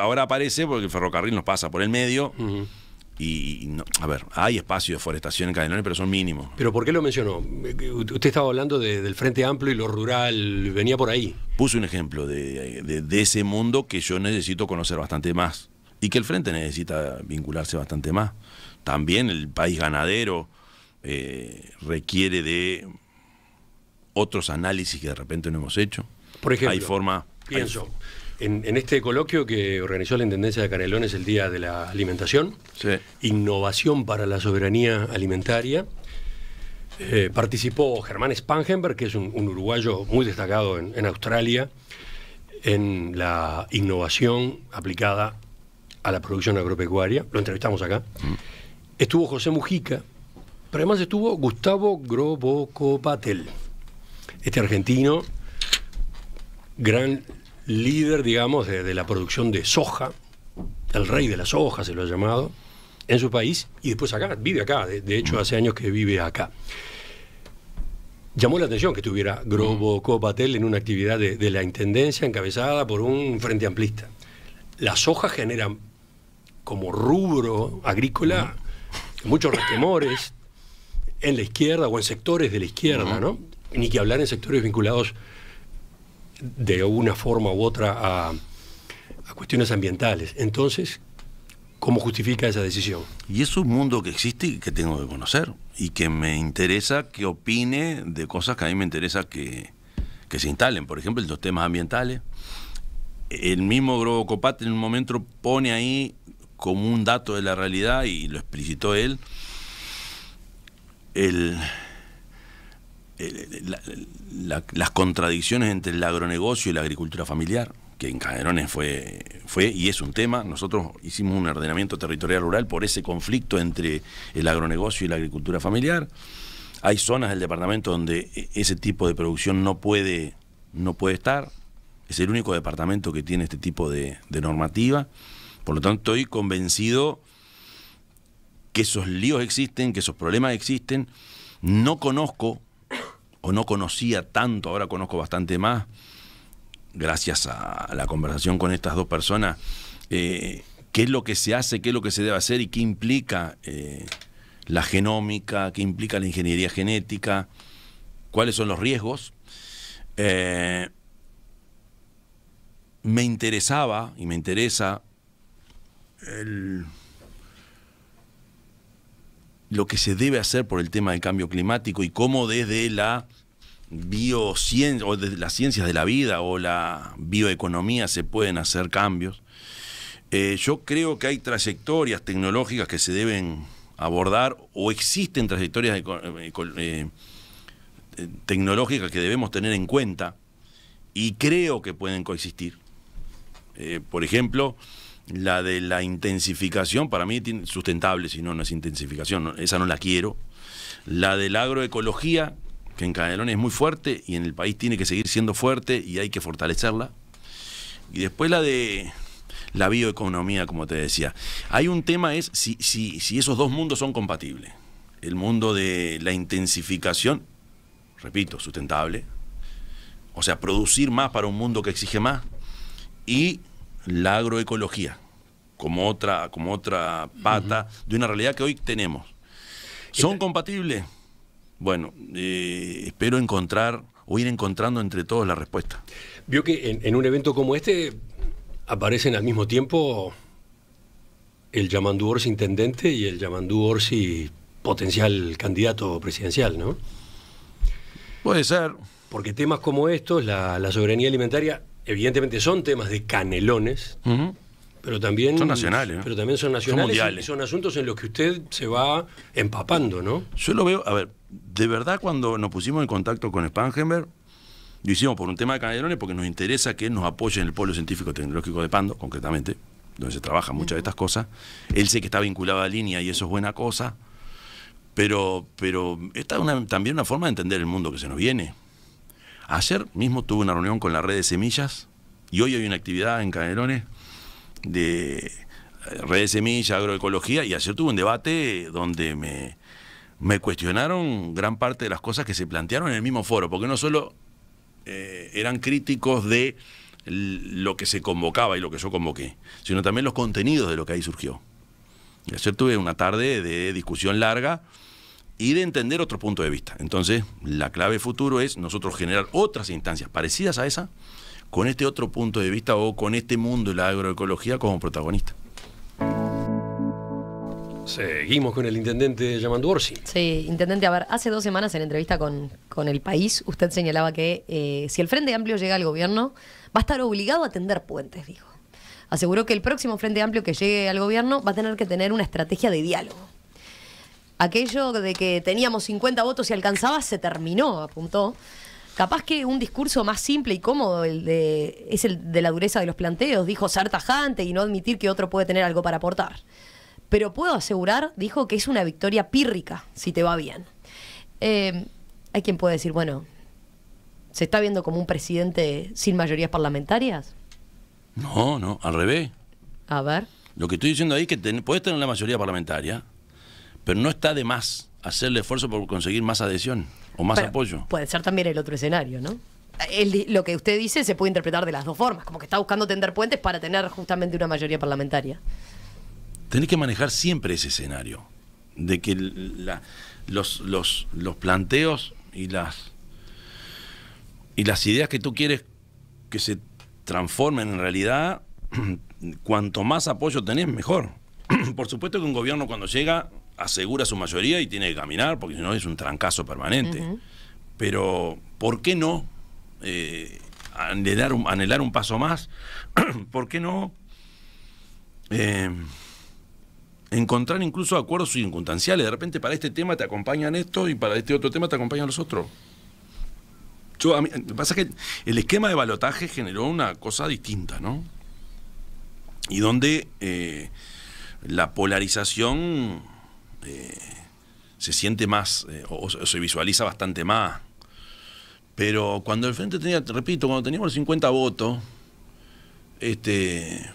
ahora aparece porque el ferrocarril nos pasa por el medio. Y, a ver, hay espacio de forestación en Canelones, pero son mínimos.
¿Pero por qué lo mencionó? Eh, usted estaba hablando del Frente Amplio y lo
rural, venía por ahí. Puso un ejemplo de, ese mundo que yo necesito conocer bastante más y que el Frente necesita vincularse bastante más. También el país ganadero, eh, requiere de otros análisis que de repente no hemos hecho. Por ejemplo, hay forma,
pienso, En, este coloquio que organizó la Intendencia de Canelones el Día de la Alimentación, Innovación para la Soberanía Alimentaria, eh, participó Germán Spangenberg, que es un, uruguayo muy destacado en, Australia, en la innovación aplicada a la producción agropecuaria. Lo entrevistamos acá. Mm. Estuvo José Mujica, pero además estuvo Gustavo Grobocopatel, este argentino, gran líder, digamos, de, la producción de soja, el rey de la soja se lo ha llamado, en su país y después acá, vive acá, de, hecho hace años que vive acá. Llamó la atención que estuviera Grobocopatel en una actividad de, la Intendencia encabezada por un frente amplista. La soja genera como rubro agrícola muchos retemores, en la izquierda o en sectores de la izquierda, ¿no? Ni que hablar en sectores vinculados de una forma u otra a, cuestiones ambientales. Entonces, ¿cómo justifica esa decisión?
Y es un mundo que existe y que tengo que conocer y que me interesa que opine de cosas que a mí me interesa que, que se instalen. Por ejemplo, los temas ambientales. El mismo Grobo Copat en un momento pone ahí como un dato de la realidad y lo explicitó él las contradicciones entre el agronegocio y la agricultura familiar, que en Canerones fue, fue y es un tema. Nosotros hicimos un ordenamiento territorial rural por ese conflicto entre el agronegocio y la agricultura familiar. Hay zonas del departamento donde e, ese tipo de producción no puede, no puede estar. Es el único departamento que tiene este tipo de normativa. Por lo tanto, estoy convencido que esos líos existen, que esos problemas existen. No conozco o no conocía tanto, ahora conozco bastante más, gracias a la conversación con estas dos personas, eh, qué es lo que se hace, qué es lo que se debe hacer y qué implica eh, la genómica, qué implica la ingeniería genética, cuáles son los riesgos. Eh, me interesaba y me interesa el lo que se debe hacer por el tema del cambio climático y cómo desde la biociencia o desde las ciencias de la vida o la bioeconomía se pueden hacer cambios. Eh, yo creo que hay trayectorias tecnológicas que se deben abordar o existen trayectorias eh, eh, tecnológicas que debemos tener en cuenta y creo que pueden coexistir. por ejemplo, la de la intensificación, para mí sustentable, si no, no es intensificación, esa no la quiero. La de la agroecología, que en Canelón es muy fuerte y en el país tiene que seguir siendo fuerte y hay que fortalecerla. Y después la de la bioeconomía, como te decía. Hay un tema es si, si, esos dos mundos son compatibles. El mundo de la intensificación, repito, sustentable, o sea, producir más para un mundo que exige más, y la agroecología como otra, como otra pata de una realidad que hoy tenemos. ¿Son compatibles? Bueno, eh, espero encontrar o ir encontrando entre todos la respuesta. Vio
que en, un evento como este aparecen al mismo tiempo el Yamandú Orsi intendente y el Yamandú Orsi potencial candidato presidencial, ¿no? Puede ser. Porque temas como estos, la soberanía alimentaria, evidentemente son temas de canelones, pero también son nacionales, pero también son nacionales, Y son asuntos en los que usted se va empapando, ¿no?
Yo lo veo, a ver, de verdad cuando nos pusimos en contacto con Spangenberg, lo hicimos por un tema de canelones porque nos interesa que él nos apoye en el polo científico tecnológico de Pando, concretamente, donde se trabaja muchas de estas cosas. Él sé que está vinculado a línea y eso es buena cosa. Pero, pero esta es también una forma de entender el mundo que se nos viene. Ayer mismo tuve una reunión con la red de semillas y hoy hay una actividad en Canelones de eh, red de semillas, agroecología, y ayer tuve un debate donde me, me cuestionaron gran parte de las cosas que se plantearon en el mismo foro, porque no solo eh, eran críticos de lo que se convocaba y lo que yo convoqué, sino también los contenidos de lo que ahí surgió. Y ayer tuve una tarde de discusión larga y de entender otro punto de vista. Entonces, la clave futuro es nosotros generar otras instancias parecidas a esa, con este otro punto de vista o con este mundo de la agroecología como protagonista. Seguimos con el intendente Yamandu Orsi.
Sí, intendente, a ver, hace dos semanas en entrevista con, El País, usted señalaba que eh, si el Frente Amplio llega al gobierno, va a estar obligado a tender puentes, dijo. Aseguró que el próximo Frente Amplio que llegue al gobierno va a tener que tener una estrategia de diálogo. Aquello de que teníamos 50 votos y alcanzaba se terminó, apuntó. Capaz que un discurso más simple y cómodo el es el de la dureza de los planteos, dijo ser tajante y no admitir que otro puede tener algo para aportar. Pero puedo asegurar, dijo, que es una victoria pírrica, si te va bien. Eh, hay quien puede decir, bueno, ¿se está viendo como un presidente sin mayorías parlamentarias?
No, no, al revés. A ver. Lo que estoy diciendo ahí es que puedes tener la mayoría parlamentaria, pero no está de más hacer el esfuerzo por conseguir más adhesión o más apoyo.
Puede ser también el otro escenario, ¿no? lo que usted dice se puede interpretar de las dos formas, como que está buscando tender puentes para tener justamente una mayoría parlamentaria.
Tenés que manejar siempre ese escenario, de que los, los planteos y las, y las ideas que tú quieres que se transformen en realidad, [clears throat] cuanto más apoyo tenés, mejor. [clears throat] Por supuesto que un gobierno cuando llega asegura su mayoría y tiene que caminar, porque si no es un trancazo permanente. Pero, ¿por qué no eh, anhelar, un, anhelar, un, paso más? [clears throat] ¿Por qué no eh, encontrar incluso acuerdos circunstanciales? De repente para este tema te acompañan esto y para este otro tema te acompañan los otros. lo que pasa es que el esquema de balotaje generó una cosa distinta, ¿no? Y donde eh, la polarización eh, se siente más eh, o, se visualiza bastante más. Pero cuando el frente tenía, repito, cuando teníamos los 50 votos, este,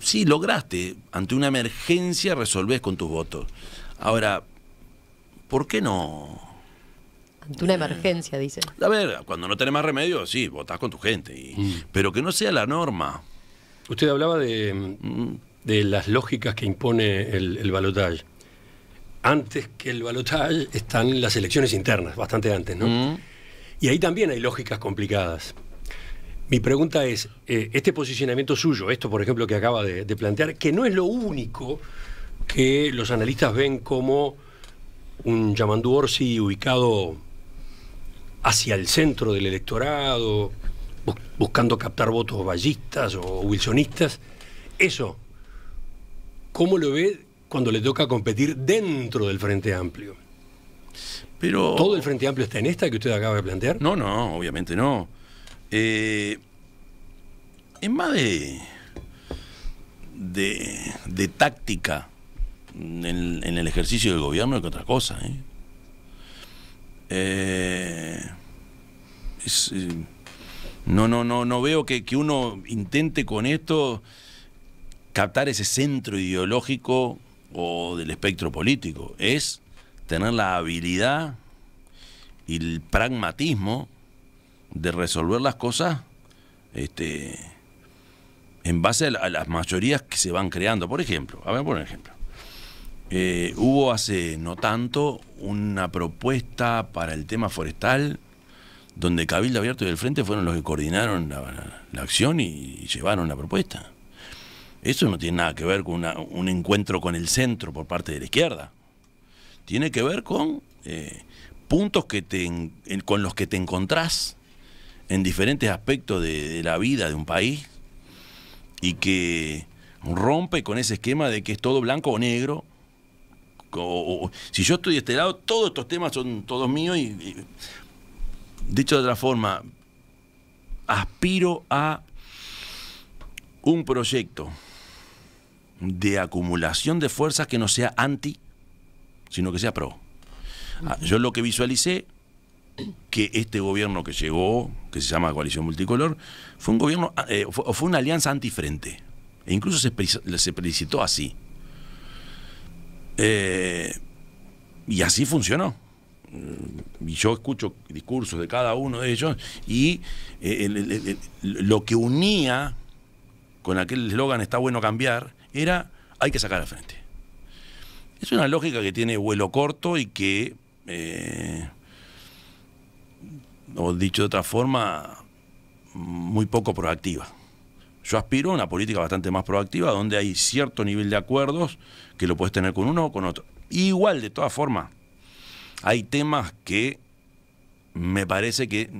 sí, lograste, ante una emergencia resolvés con tus votos. Ahora, ¿por qué no?
Ante una emergencia, dice. Eh,
a ver, cuando no tenés más remedio, sí, votás con tu gente. Mm. Pero que no sea la norma.
Usted hablaba de, mm de las lógicas que impone el, el Antes que el balotaje están las elecciones internas, bastante antes, ¿no? Mm. Y ahí también hay lógicas complicadas. Mi pregunta es, eh, este posicionamiento suyo, esto por ejemplo que acaba de, plantear, que no es lo único que los analistas ven como un Yamandú Orsi ubicado hacia el centro del electorado, buscando captar votos ballistas o wilsonistas, eso cómo lo ve cuando le toca competir dentro del Frente Amplio. Pero, ¿Todo el Frente Amplio está en esta que usted acaba de plantear? No, no, obviamente no.
Eh, es más de, de, táctica en, el ejercicio del gobierno que otra cosa. ¿eh? Eh, no, no, no, no veo que uno intente con esto captar ese centro ideológico o del espectro político, es tener la habilidad y el pragmatismo de resolver las cosas este, en base a, las mayorías que se van creando. Por ejemplo, a ver, por ejemplo, eh, hubo hace no tanto una propuesta para el tema forestal donde Cabildo Abierto y el Frente fueron los que coordinaron la, acción y llevaron la propuesta. Eso no tiene nada que ver con un encuentro con el centro por parte de la izquierda. Tiene que ver con eh, puntos que con los que te encontrás en diferentes aspectos de, la vida de un país y que rompe con ese esquema de que es todo blanco o negro. si yo estoy de este lado, todos estos temas son todos míos y dicho de otra forma, aspiro a un proyecto de acumulación de fuerzas que no sea anti, sino que sea pro. Ah, yo lo que visualicé, que este gobierno que llegó, que se llama Coalición Multicolor, fue un gobierno, ah, eh, fue, una alianza antifrente. E incluso se, se felicitó así. Eh, y así funcionó. Y yo escucho discursos de cada uno de ellos y eh, lo que unía con aquel eslogan está bueno cambiar, era hay que sacar al frente. Es una lógica que tiene vuelo corto y que, eh, o dicho de otra forma, muy poco proactiva. Yo aspiro a una política bastante más proactiva, donde hay cierto nivel de acuerdos que lo puedes tener con uno o con otro. Igual, de todas formas, hay temas que me parece que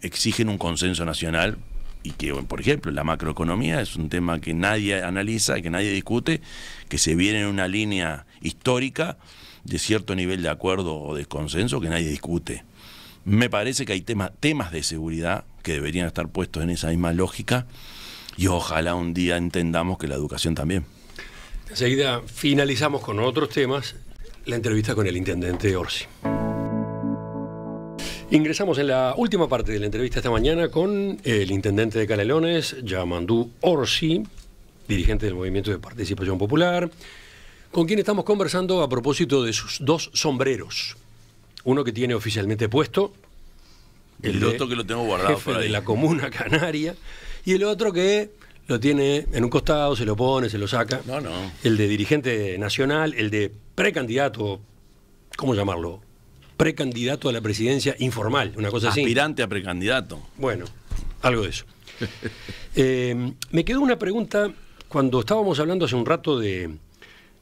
exigen un consenso nacional y que, por ejemplo, la macroeconomía es un tema que nadie analiza, que nadie discute, que se viene en una línea histórica de cierto nivel de acuerdo o de consenso que nadie discute. Me parece que hay temas, temas de seguridad que deberían estar puestos en esa misma lógica y ojalá un día entendamos que la educación también.
Enseguida finalizamos con otros temas
la entrevista con el intendente Orsi.
Ingresamos en la última parte de la entrevista esta mañana con el intendente de Calelones, Yamandú Orsi, dirigente del Movimiento de Participación Popular, con quien estamos conversando a propósito de sus dos sombreros. Uno que tiene oficialmente puesto, el, otro que lo tengo guardado de la comuna canaria, y el otro que lo tiene en un costado, se lo pone, se lo saca. No, no. El de dirigente nacional, el de precandidato, ¿cómo llamarlo? precandidato a la presidencia informal, una cosa Aspirante así. Aspirante a precandidato. Bueno, algo de eso. Eh, me quedó una pregunta cuando estábamos hablando hace un rato de,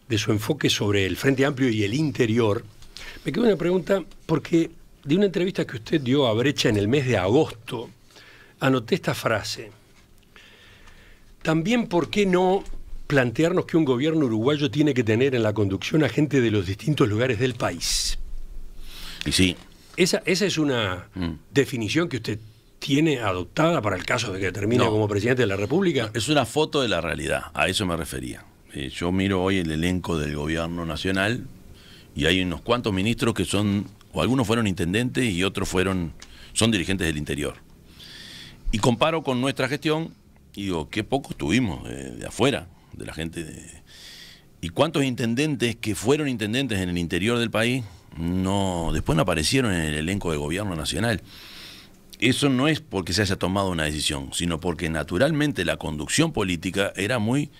de su enfoque sobre el Frente Amplio y el interior. Me quedó una pregunta porque de una entrevista que usted dio a Brecha en el mes de agosto, anoté esta frase. También, ¿por qué no plantearnos que un gobierno uruguayo tiene que tener en la conducción a gente de los distintos lugares del país? Y sí. Esa, es una mm. definición que usted tiene adoptada para el caso de que termine como presidente
de la República? Es una foto de la realidad, a eso me refería. Eh, yo miro hoy el elenco del gobierno nacional y hay unos cuantos ministros que son, o algunos fueron intendentes y otros fueron, son dirigentes del interior. Y comparo con nuestra gestión y digo, qué pocos tuvimos eh, de, afuera, de la gente. ¿Y cuántos intendentes que fueron intendentes en el interior del país no, después no aparecieron en el elenco del gobierno nacional. Eso no es porque se haya tomado una decisión, sino porque naturalmente la conducción política era muy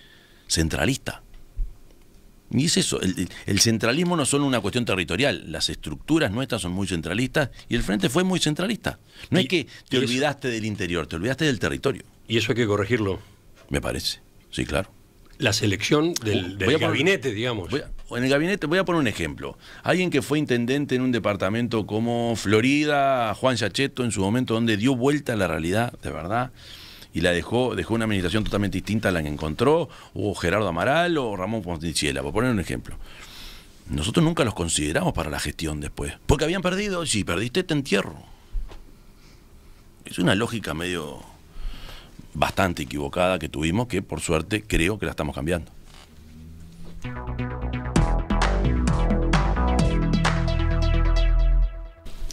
centralista. Y es eso, el, centralismo no es solo una cuestión territorial, las estructuras nuestras son muy centralistas y el frente fue muy centralista. No es que te olvidaste del interior, te olvidaste del territorio. Y eso hay que corregirlo. Me parece, sí, claro. La selección del, uh, gabinete, digamos. Voy en el gabinete, voy a poner un ejemplo. Alguien que fue intendente en un departamento como Florida, Juan Yacheto, en su momento, donde dio vuelta a la realidad, de verdad, y la dejó, dejó una administración totalmente distinta a la que encontró, o Gerardo Amaral o Ramón Voy por poner un ejemplo. Nosotros nunca los consideramos para la gestión después, porque habían perdido, si perdiste te entierro. Es una lógica medio bastante equivocada que tuvimos, que por suerte creo que la estamos cambiando.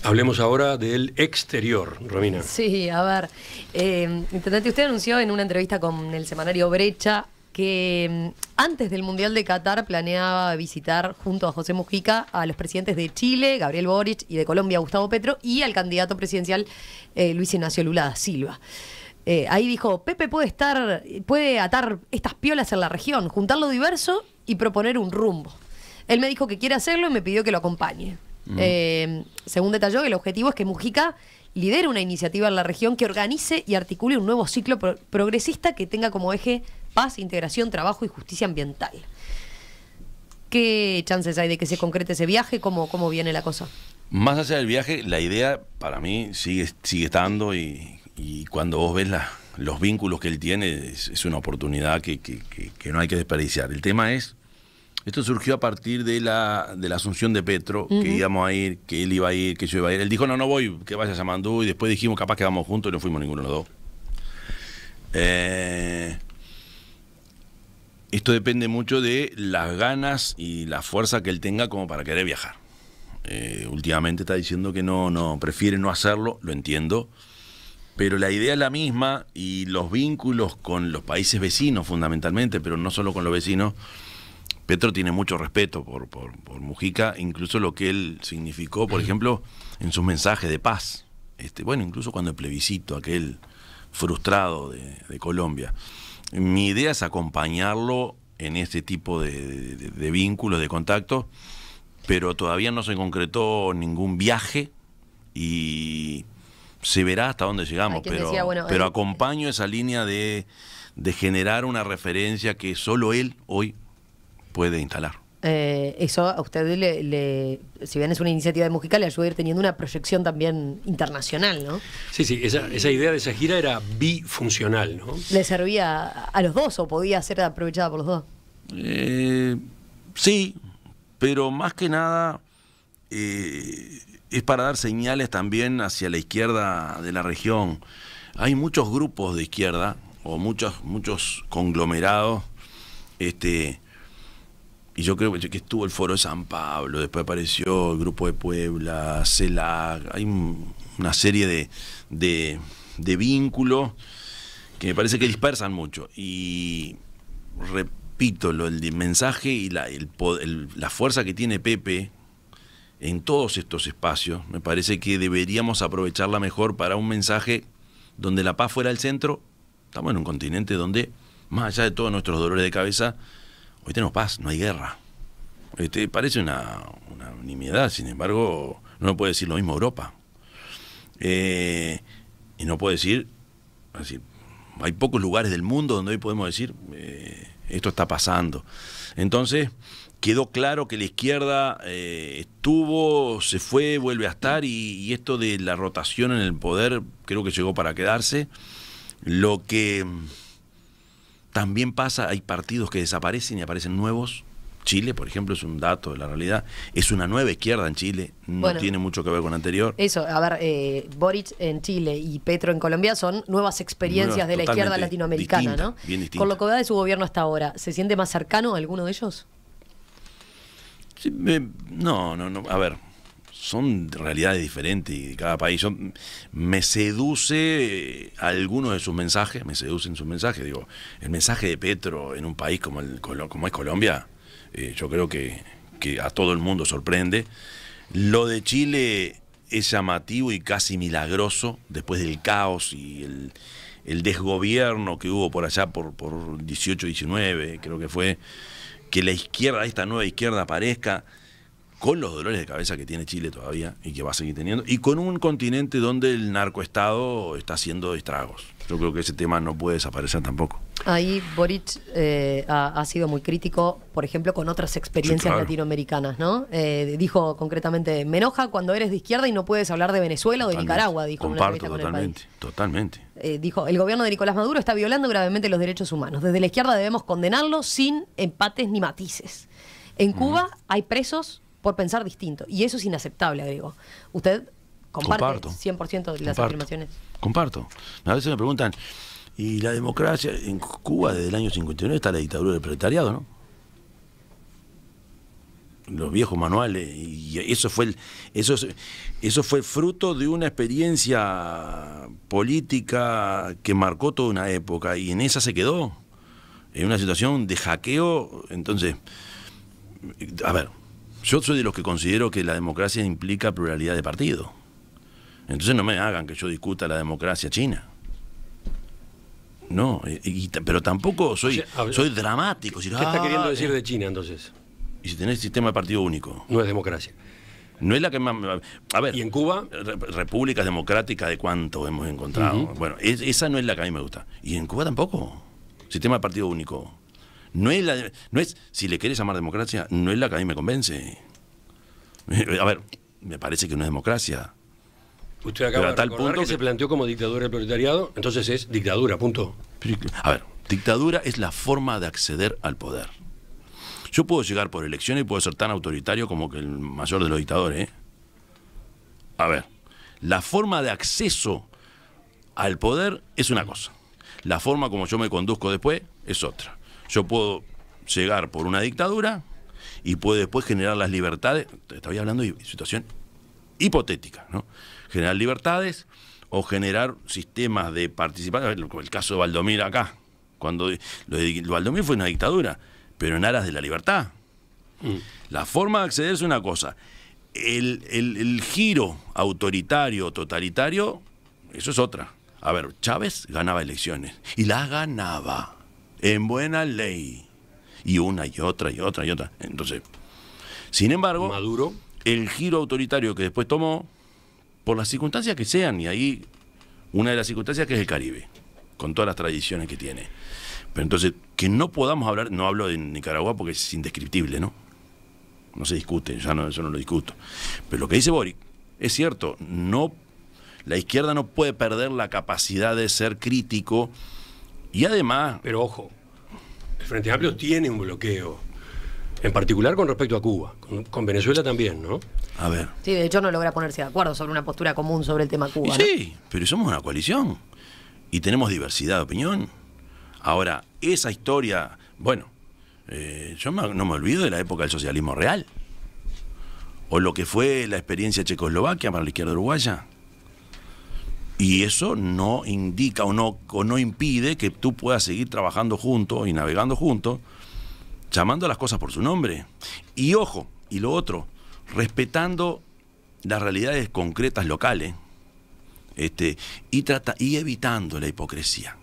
Hablemos ahora del exterior, Romina.
Sí, a ver. Eh, Intendente, usted anunció en una entrevista con el semanario Brecha que mm, antes del Mundial de Qatar planeaba visitar junto a José Mujica a los presidentes de Chile, Gabriel Boric, y de Colombia, Gustavo Petro, y al candidato presidencial eh, Luis Ignacio Lula da Silva. Eh, ahí dijo, Pepe puede estar, puede atar estas piolas en la región, juntar lo diverso y proponer un rumbo. Él me dijo que quiere hacerlo y me pidió que lo acompañe. Em, según detalló, el objetivo es que Mujica lidere una iniciativa en la región que organice y articule un nuevo ciclo progresista que tenga como eje paz, integración, trabajo y justicia ambiental. ¿Qué chances hay de que se concrete ese viaje? ¿Cómo, cómo viene la cosa?
Más allá del viaje, la idea para mí sigue, sigue estando y, cuando vos ves los vínculos que él tiene es, una oportunidad que, que no hay que desperdiciar. El tema es esto surgió a partir de la, de la asunción de Petro, que íbamos a ir, que él iba a ir, que yo iba a ir. Él dijo, no, no voy, que vaya a Mandú. Y después dijimos, capaz que vamos juntos y no fuimos ninguno de los dos. Eh, esto depende mucho de las ganas y la fuerza que él tenga como para querer viajar. Eh, últimamente está diciendo que no, no, prefiere no hacerlo, lo entiendo. Pero la idea es la misma y los vínculos con los países vecinos fundamentalmente, pero no solo con los vecinos, Petro tiene mucho respeto por, Mujica, incluso lo que él significó, por ejemplo, en sus mensajes de paz. Este, bueno, incluso cuando el plebiscito, aquel frustrado de, Colombia. Mi idea es acompañarlo en ese tipo de, vínculos, de contactos, pero todavía no se concretó ningún viaje y se verá hasta dónde llegamos, pero, pero acompaño esa línea de, de generar una referencia que solo él hoy puede instalar.
Eh, eso a usted, le, si bien es una iniciativa de Mujica, le ayuda a ir teniendo una proyección también internacional, ¿no?
Sí, sí, esa, idea de esa gira era
bifuncional, ¿no?
¿Le servía a los dos o podía ser aprovechada por los dos?
Eh, sí, pero más que nada eh, es para dar señales también hacia la izquierda de la región. Hay muchos grupos de izquierda o muchos, muchos conglomerados este, y yo creo que estuvo el Foro de San Pablo, después apareció el Grupo de Puebla, CELAC, hay una serie de, vínculos que me parece que dispersan mucho. Y repito, lo, el mensaje y la, la fuerza que tiene Pepe en todos estos espacios, me parece que deberíamos aprovecharla mejor para un mensaje donde la paz fuera el centro. Estamos en un continente donde, más allá de todos nuestros dolores de cabeza, Hoy tenemos paz, no hay guerra. Este, parece una, una nimiedad, sin embargo, no puede decir lo mismo Europa. Eh, y no puede decir, así, hay pocos lugares del mundo donde hoy podemos decir, eh, esto está pasando. Entonces, quedó claro que la izquierda eh, estuvo, se fue, vuelve a estar, y, esto de la rotación en el poder creo que llegó para quedarse. Lo que también pasa, hay partidos que desaparecen y aparecen nuevos. Chile, por ejemplo, es un dato de la realidad. Es una nueva izquierda en Chile, no tiene mucho que ver con anterior.
Eso, a ver, eh, Boric en Chile y Petro en Colombia son nuevas experiencias de la izquierda latinoamericana, ¿no? Bien Con lo que va de su gobierno hasta ahora, ¿se siente más cercano a alguno de ellos?
no, no, no. A ver, son realidades diferentes y de cada país. me seduce eh, algunos de sus mensajes, me seducen sus mensajes. Digo, el mensaje de Petro en un país como, el, como es Colombia, eh, yo creo que, a todo el mundo sorprende. Lo de Chile es llamativo y casi milagroso después del caos y el, el desgobierno que hubo por allá por, por 18, 19, creo que fue, que la izquierda, esta nueva izquierda aparezca con los dolores de cabeza que tiene Chile todavía y que va a seguir teniendo, y con un continente donde el narcoestado está haciendo estragos. Yo creo que ese tema no puede desaparecer tampoco.
Ahí Boric eh, ha, sido muy crítico, por ejemplo, con otras experiencias latinoamericanas, ¿no? Eh, dijo concretamente, me enoja cuando eres de izquierda y no puedes hablar de Venezuela o de Nicaragua, dijo Comparto, totalmente,
totalmente.
Eh, dijo, el gobierno de Nicolás Maduro está violando gravemente los derechos humanos. Desde la izquierda debemos condenarlo sin empates ni matices. En Cuba hay presos por pensar distinto. Y eso es inaceptable, digo. Usted comparte 100% de las afirmaciones.
Comparto. A veces me preguntan, ¿y la democracia en Cuba desde el año 59 está la dictadura del proletariado, no? Los viejos manuales, y eso fue, el, eso, eso fue fruto de una experiencia política que marcó toda una época, y en esa se quedó, en una situación de hackeo. Entonces, eh, a ver, yo soy de los que considero que la democracia implica pluralidad de partido. Entonces no me hagan que yo discuta la democracia china. No, eh, pero tampoco soy, soy dramático. ¿Qué, está ah, queriendo eh". decir de China entonces? Y si tenés sistema de partido único. No es democracia. No es la que más. A ver. ¿Y en Cuba? República democrática de cuánto hemos encontrado. Bueno, esa no es la que a mí me gusta. Y en Cuba tampoco. Sistema de partido único. No es la, no es, si le querés llamar democracia, no es la que a mí me convence. Eh, a ver, me parece que no es democracia.
Usted acaba de tal que, se planteó como dictadura el proletariado, entonces es
dictadura, punto. A ver, dictadura es la forma de acceder al poder. Yo puedo llegar por elecciones y puedo ser tan autoritario como que el mayor de los dictadores. ¿eh? A ver, la forma de acceso al poder es una cosa. La forma como yo me conduzco después es otra. Yo puedo llegar por una dictadura y puede después generar las libertades, Estaba hablando de situación hipotética, ¿no? Generar libertades o generar sistemas de participación, el caso de Valdomir acá, cuando lo Valdomir fue una dictadura, pero en aras de la libertad. Mm. La forma de acceder es una cosa. El, giro autoritario, totalitario, eso es otra. A ver, Chávez ganaba elecciones y las ganaba en buena ley. Y una y otra y otra y otra. Entonces, sin embargo, Maduro. el giro autoritario que después tomó, por las circunstancias que sean, y ahí una de las circunstancias que es el Caribe, con todas las tradiciones que tiene. Pero entonces, que no podamos hablar, no hablo de Nicaragua porque es indescriptible, ¿no? No se discute, ya no, eso no lo discuto. Pero lo que dice Boric, es cierto, no, la izquierda no puede perder la capacidad de ser crítico y además... Pero ojo, el Frente Amplio tiene un bloqueo,
en particular con respecto a Cuba, con, Venezuela también, ¿no? A ver.
Sí, de hecho no logra ponerse de acuerdo sobre una postura común sobre el tema Cuba. sí,
pero somos una coalición y tenemos diversidad de opinión. Ahora, esa historia, bueno, eh, yo no me olvido de la época del socialismo real, o lo que fue la experiencia checoslovaquia para la izquierda uruguaya, y eso no indica o no, no impide que tú puedas seguir trabajando juntos y navegando juntos, llamando las cosas por su nombre. Y ojo, y lo otro, respetando las realidades concretas locales este, y, trata, y evitando la hipocresía.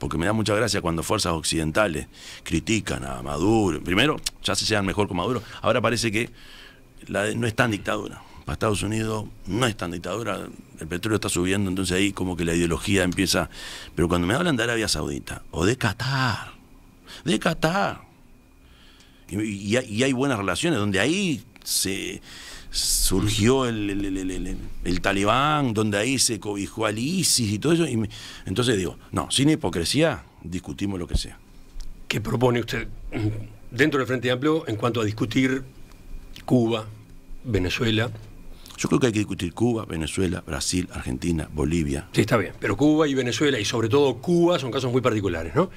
Porque me da mucha gracia cuando fuerzas occidentales critican a Maduro. Primero, ya se sean mejor con Maduro. Ahora parece que no es tan dictadura. Para Estados Unidos no es tan dictadura el petróleo está subiendo, entonces ahí como que la ideología empieza. Pero cuando me hablan de Arabia Saudita o de Qatar, de Qatar, y, hay buenas relaciones, donde ahí se surgió el, talibán, donde ahí se cobijó al ISIS y todo eso. Y entonces digo, no, sin hipocresía discutimos lo que sea. ¿Qué propone usted
dentro del Frente Amplio en cuanto a discutir Cuba, Venezuela,
yo creo que hay que discutir Cuba, Venezuela, Brasil, Argentina, Bolivia. Sí, está bien,
pero Cuba y Venezuela y sobre todo Cuba son casos muy particulares, ¿no?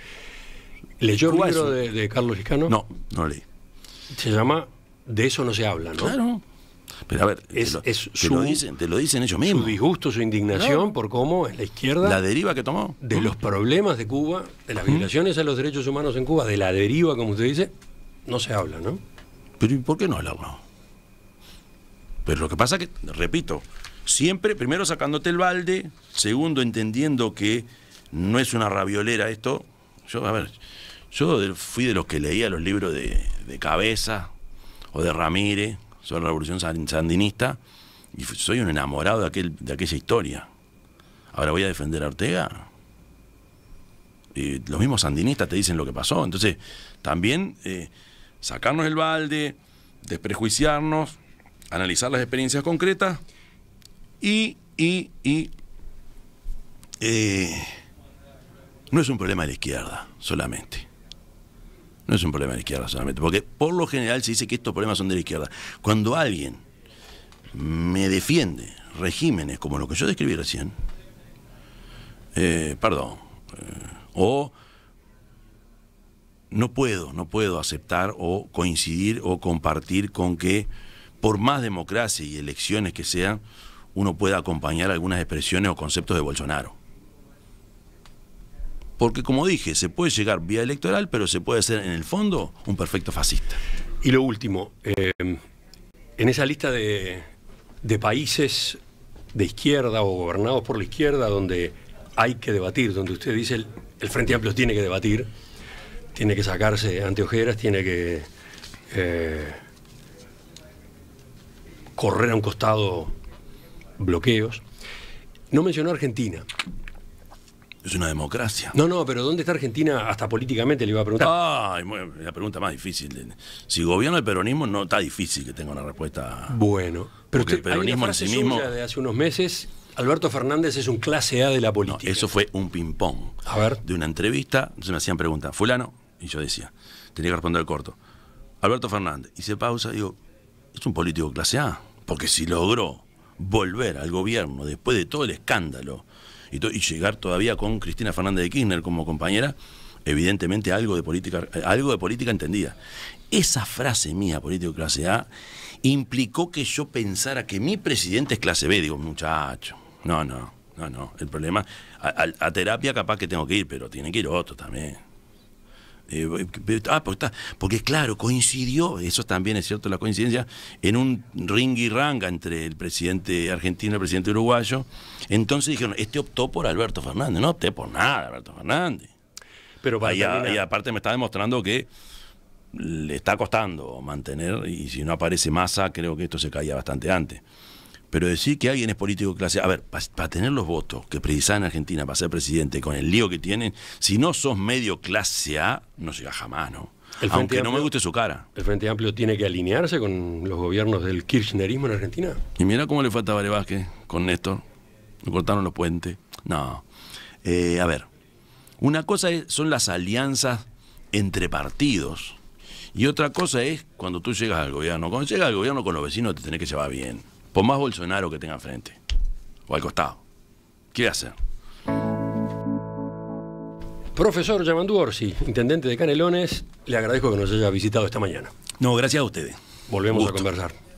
¿Leyó el libro de, Carlos Liscano? No, no leí. Se llama De eso no se habla, ¿no? Claro. Pero a ver, es, te, lo, es su, dicen, ellos mismos. Su disgusto, su indignación por cómo es la izquierda. La deriva que tomó. De los problemas de Cuba, de las violaciones a los derechos humanos en Cuba, de la deriva, como usted dice, no se habla, ¿no? Pero ¿y por qué no hablamos?
Pero lo que pasa que, repito, siempre, primero sacándote el balde, segundo entendiendo que no es una raviolera esto. Yo, a ver, yo fui de los que leía los libros de, Cabeza o de Ramírez sobre la revolución sandinista y soy un enamorado de, aquel, de aquella historia. Ahora voy a defender a Ortega. los mismos sandinistas te dicen lo que pasó. Entonces, también eh, sacarnos el balde, desprejuiciarnos analizar las experiencias concretas y, eh, no es un problema de la izquierda solamente. No es un problema de la izquierda solamente, porque por lo general se dice que estos problemas son de la izquierda. Cuando alguien me defiende regímenes como lo que yo describí recién, eh, perdón, eh, o no puedo, no puedo aceptar o coincidir o compartir con que por más democracia y elecciones que sean, uno pueda acompañar algunas expresiones o conceptos de Bolsonaro. Porque como dije, se puede llegar vía electoral, pero se puede ser en el fondo un perfecto fascista. Y lo último, eh, en esa lista de,
países de izquierda o gobernados por la izquierda donde hay que debatir, donde usted dice el, Frente Amplio tiene que debatir, tiene que sacarse anteojeras, tiene que eh, correr a un costado bloqueos. No mencionó Argentina. Es una democracia. No, no, pero ¿dónde está Argentina? Hasta políticamente le iba a
preguntar. la pregunta más difícil. Si gobierno el peronismo, no está difícil que tenga una respuesta. Bueno, pero el peronismo en sí mismo.
de hace unos meses, Alberto Fernández es un clase A de la política.
eso fue un ping-pong. A ver. De una entrevista, se me hacían preguntas. Fulano, y yo decía, tenía que responder corto. Alberto Fernández. y se pausa, digo, es un político clase A. Porque si logró volver al gobierno después de todo el escándalo y, llegar todavía con Cristina Fernández de Kirchner como compañera, evidentemente algo de política, eh, algo de política entendida. Esa frase mía, político clase A, implicó que yo pensara que mi presidente es clase B. Digo, muchacho, no, no, no, no. El problema, a, a terapia capaz que tengo que ir, pero tiene que ir otro también. Eh, eh, ah, porque, porque claro, coincidió, eso también es cierto, la coincidencia, en un ring y ranga entre el presidente argentino y el presidente uruguayo. Entonces dijeron, este optó por Alberto Fernández, no opté por nada, Alberto Fernández. Pero vaya y aparte me está demostrando que le está costando mantener, y si no aparece masa, creo que esto se caía bastante antes. Pero decir que alguien es político clase A, a ver, para tener los votos que precisan en Argentina para ser presidente, con el lío que tienen, si no sos medio clase A, no sigas jamás, ¿no? Aunque no me guste su cara.
¿El Frente Amplio tiene que alinearse con los gobiernos del kirchnerismo en Argentina?
Y mira cómo le falta a Vare Vázquez con Néstor. Le cortaron los puentes. No. Eh, a ver, una cosa son las alianzas entre partidos. Y otra cosa es cuando tú llegas al gobierno. Cuando llegas al gobierno con los vecinos te tenés que llevar bien. Por más Bolsonaro que tenga frente o al costado. ¿Qué hacer?
Profesor Yamandú Orsi, intendente de Canelones, le agradezco que nos haya visitado esta mañana. No, gracias a ustedes. Volvemos a conversar.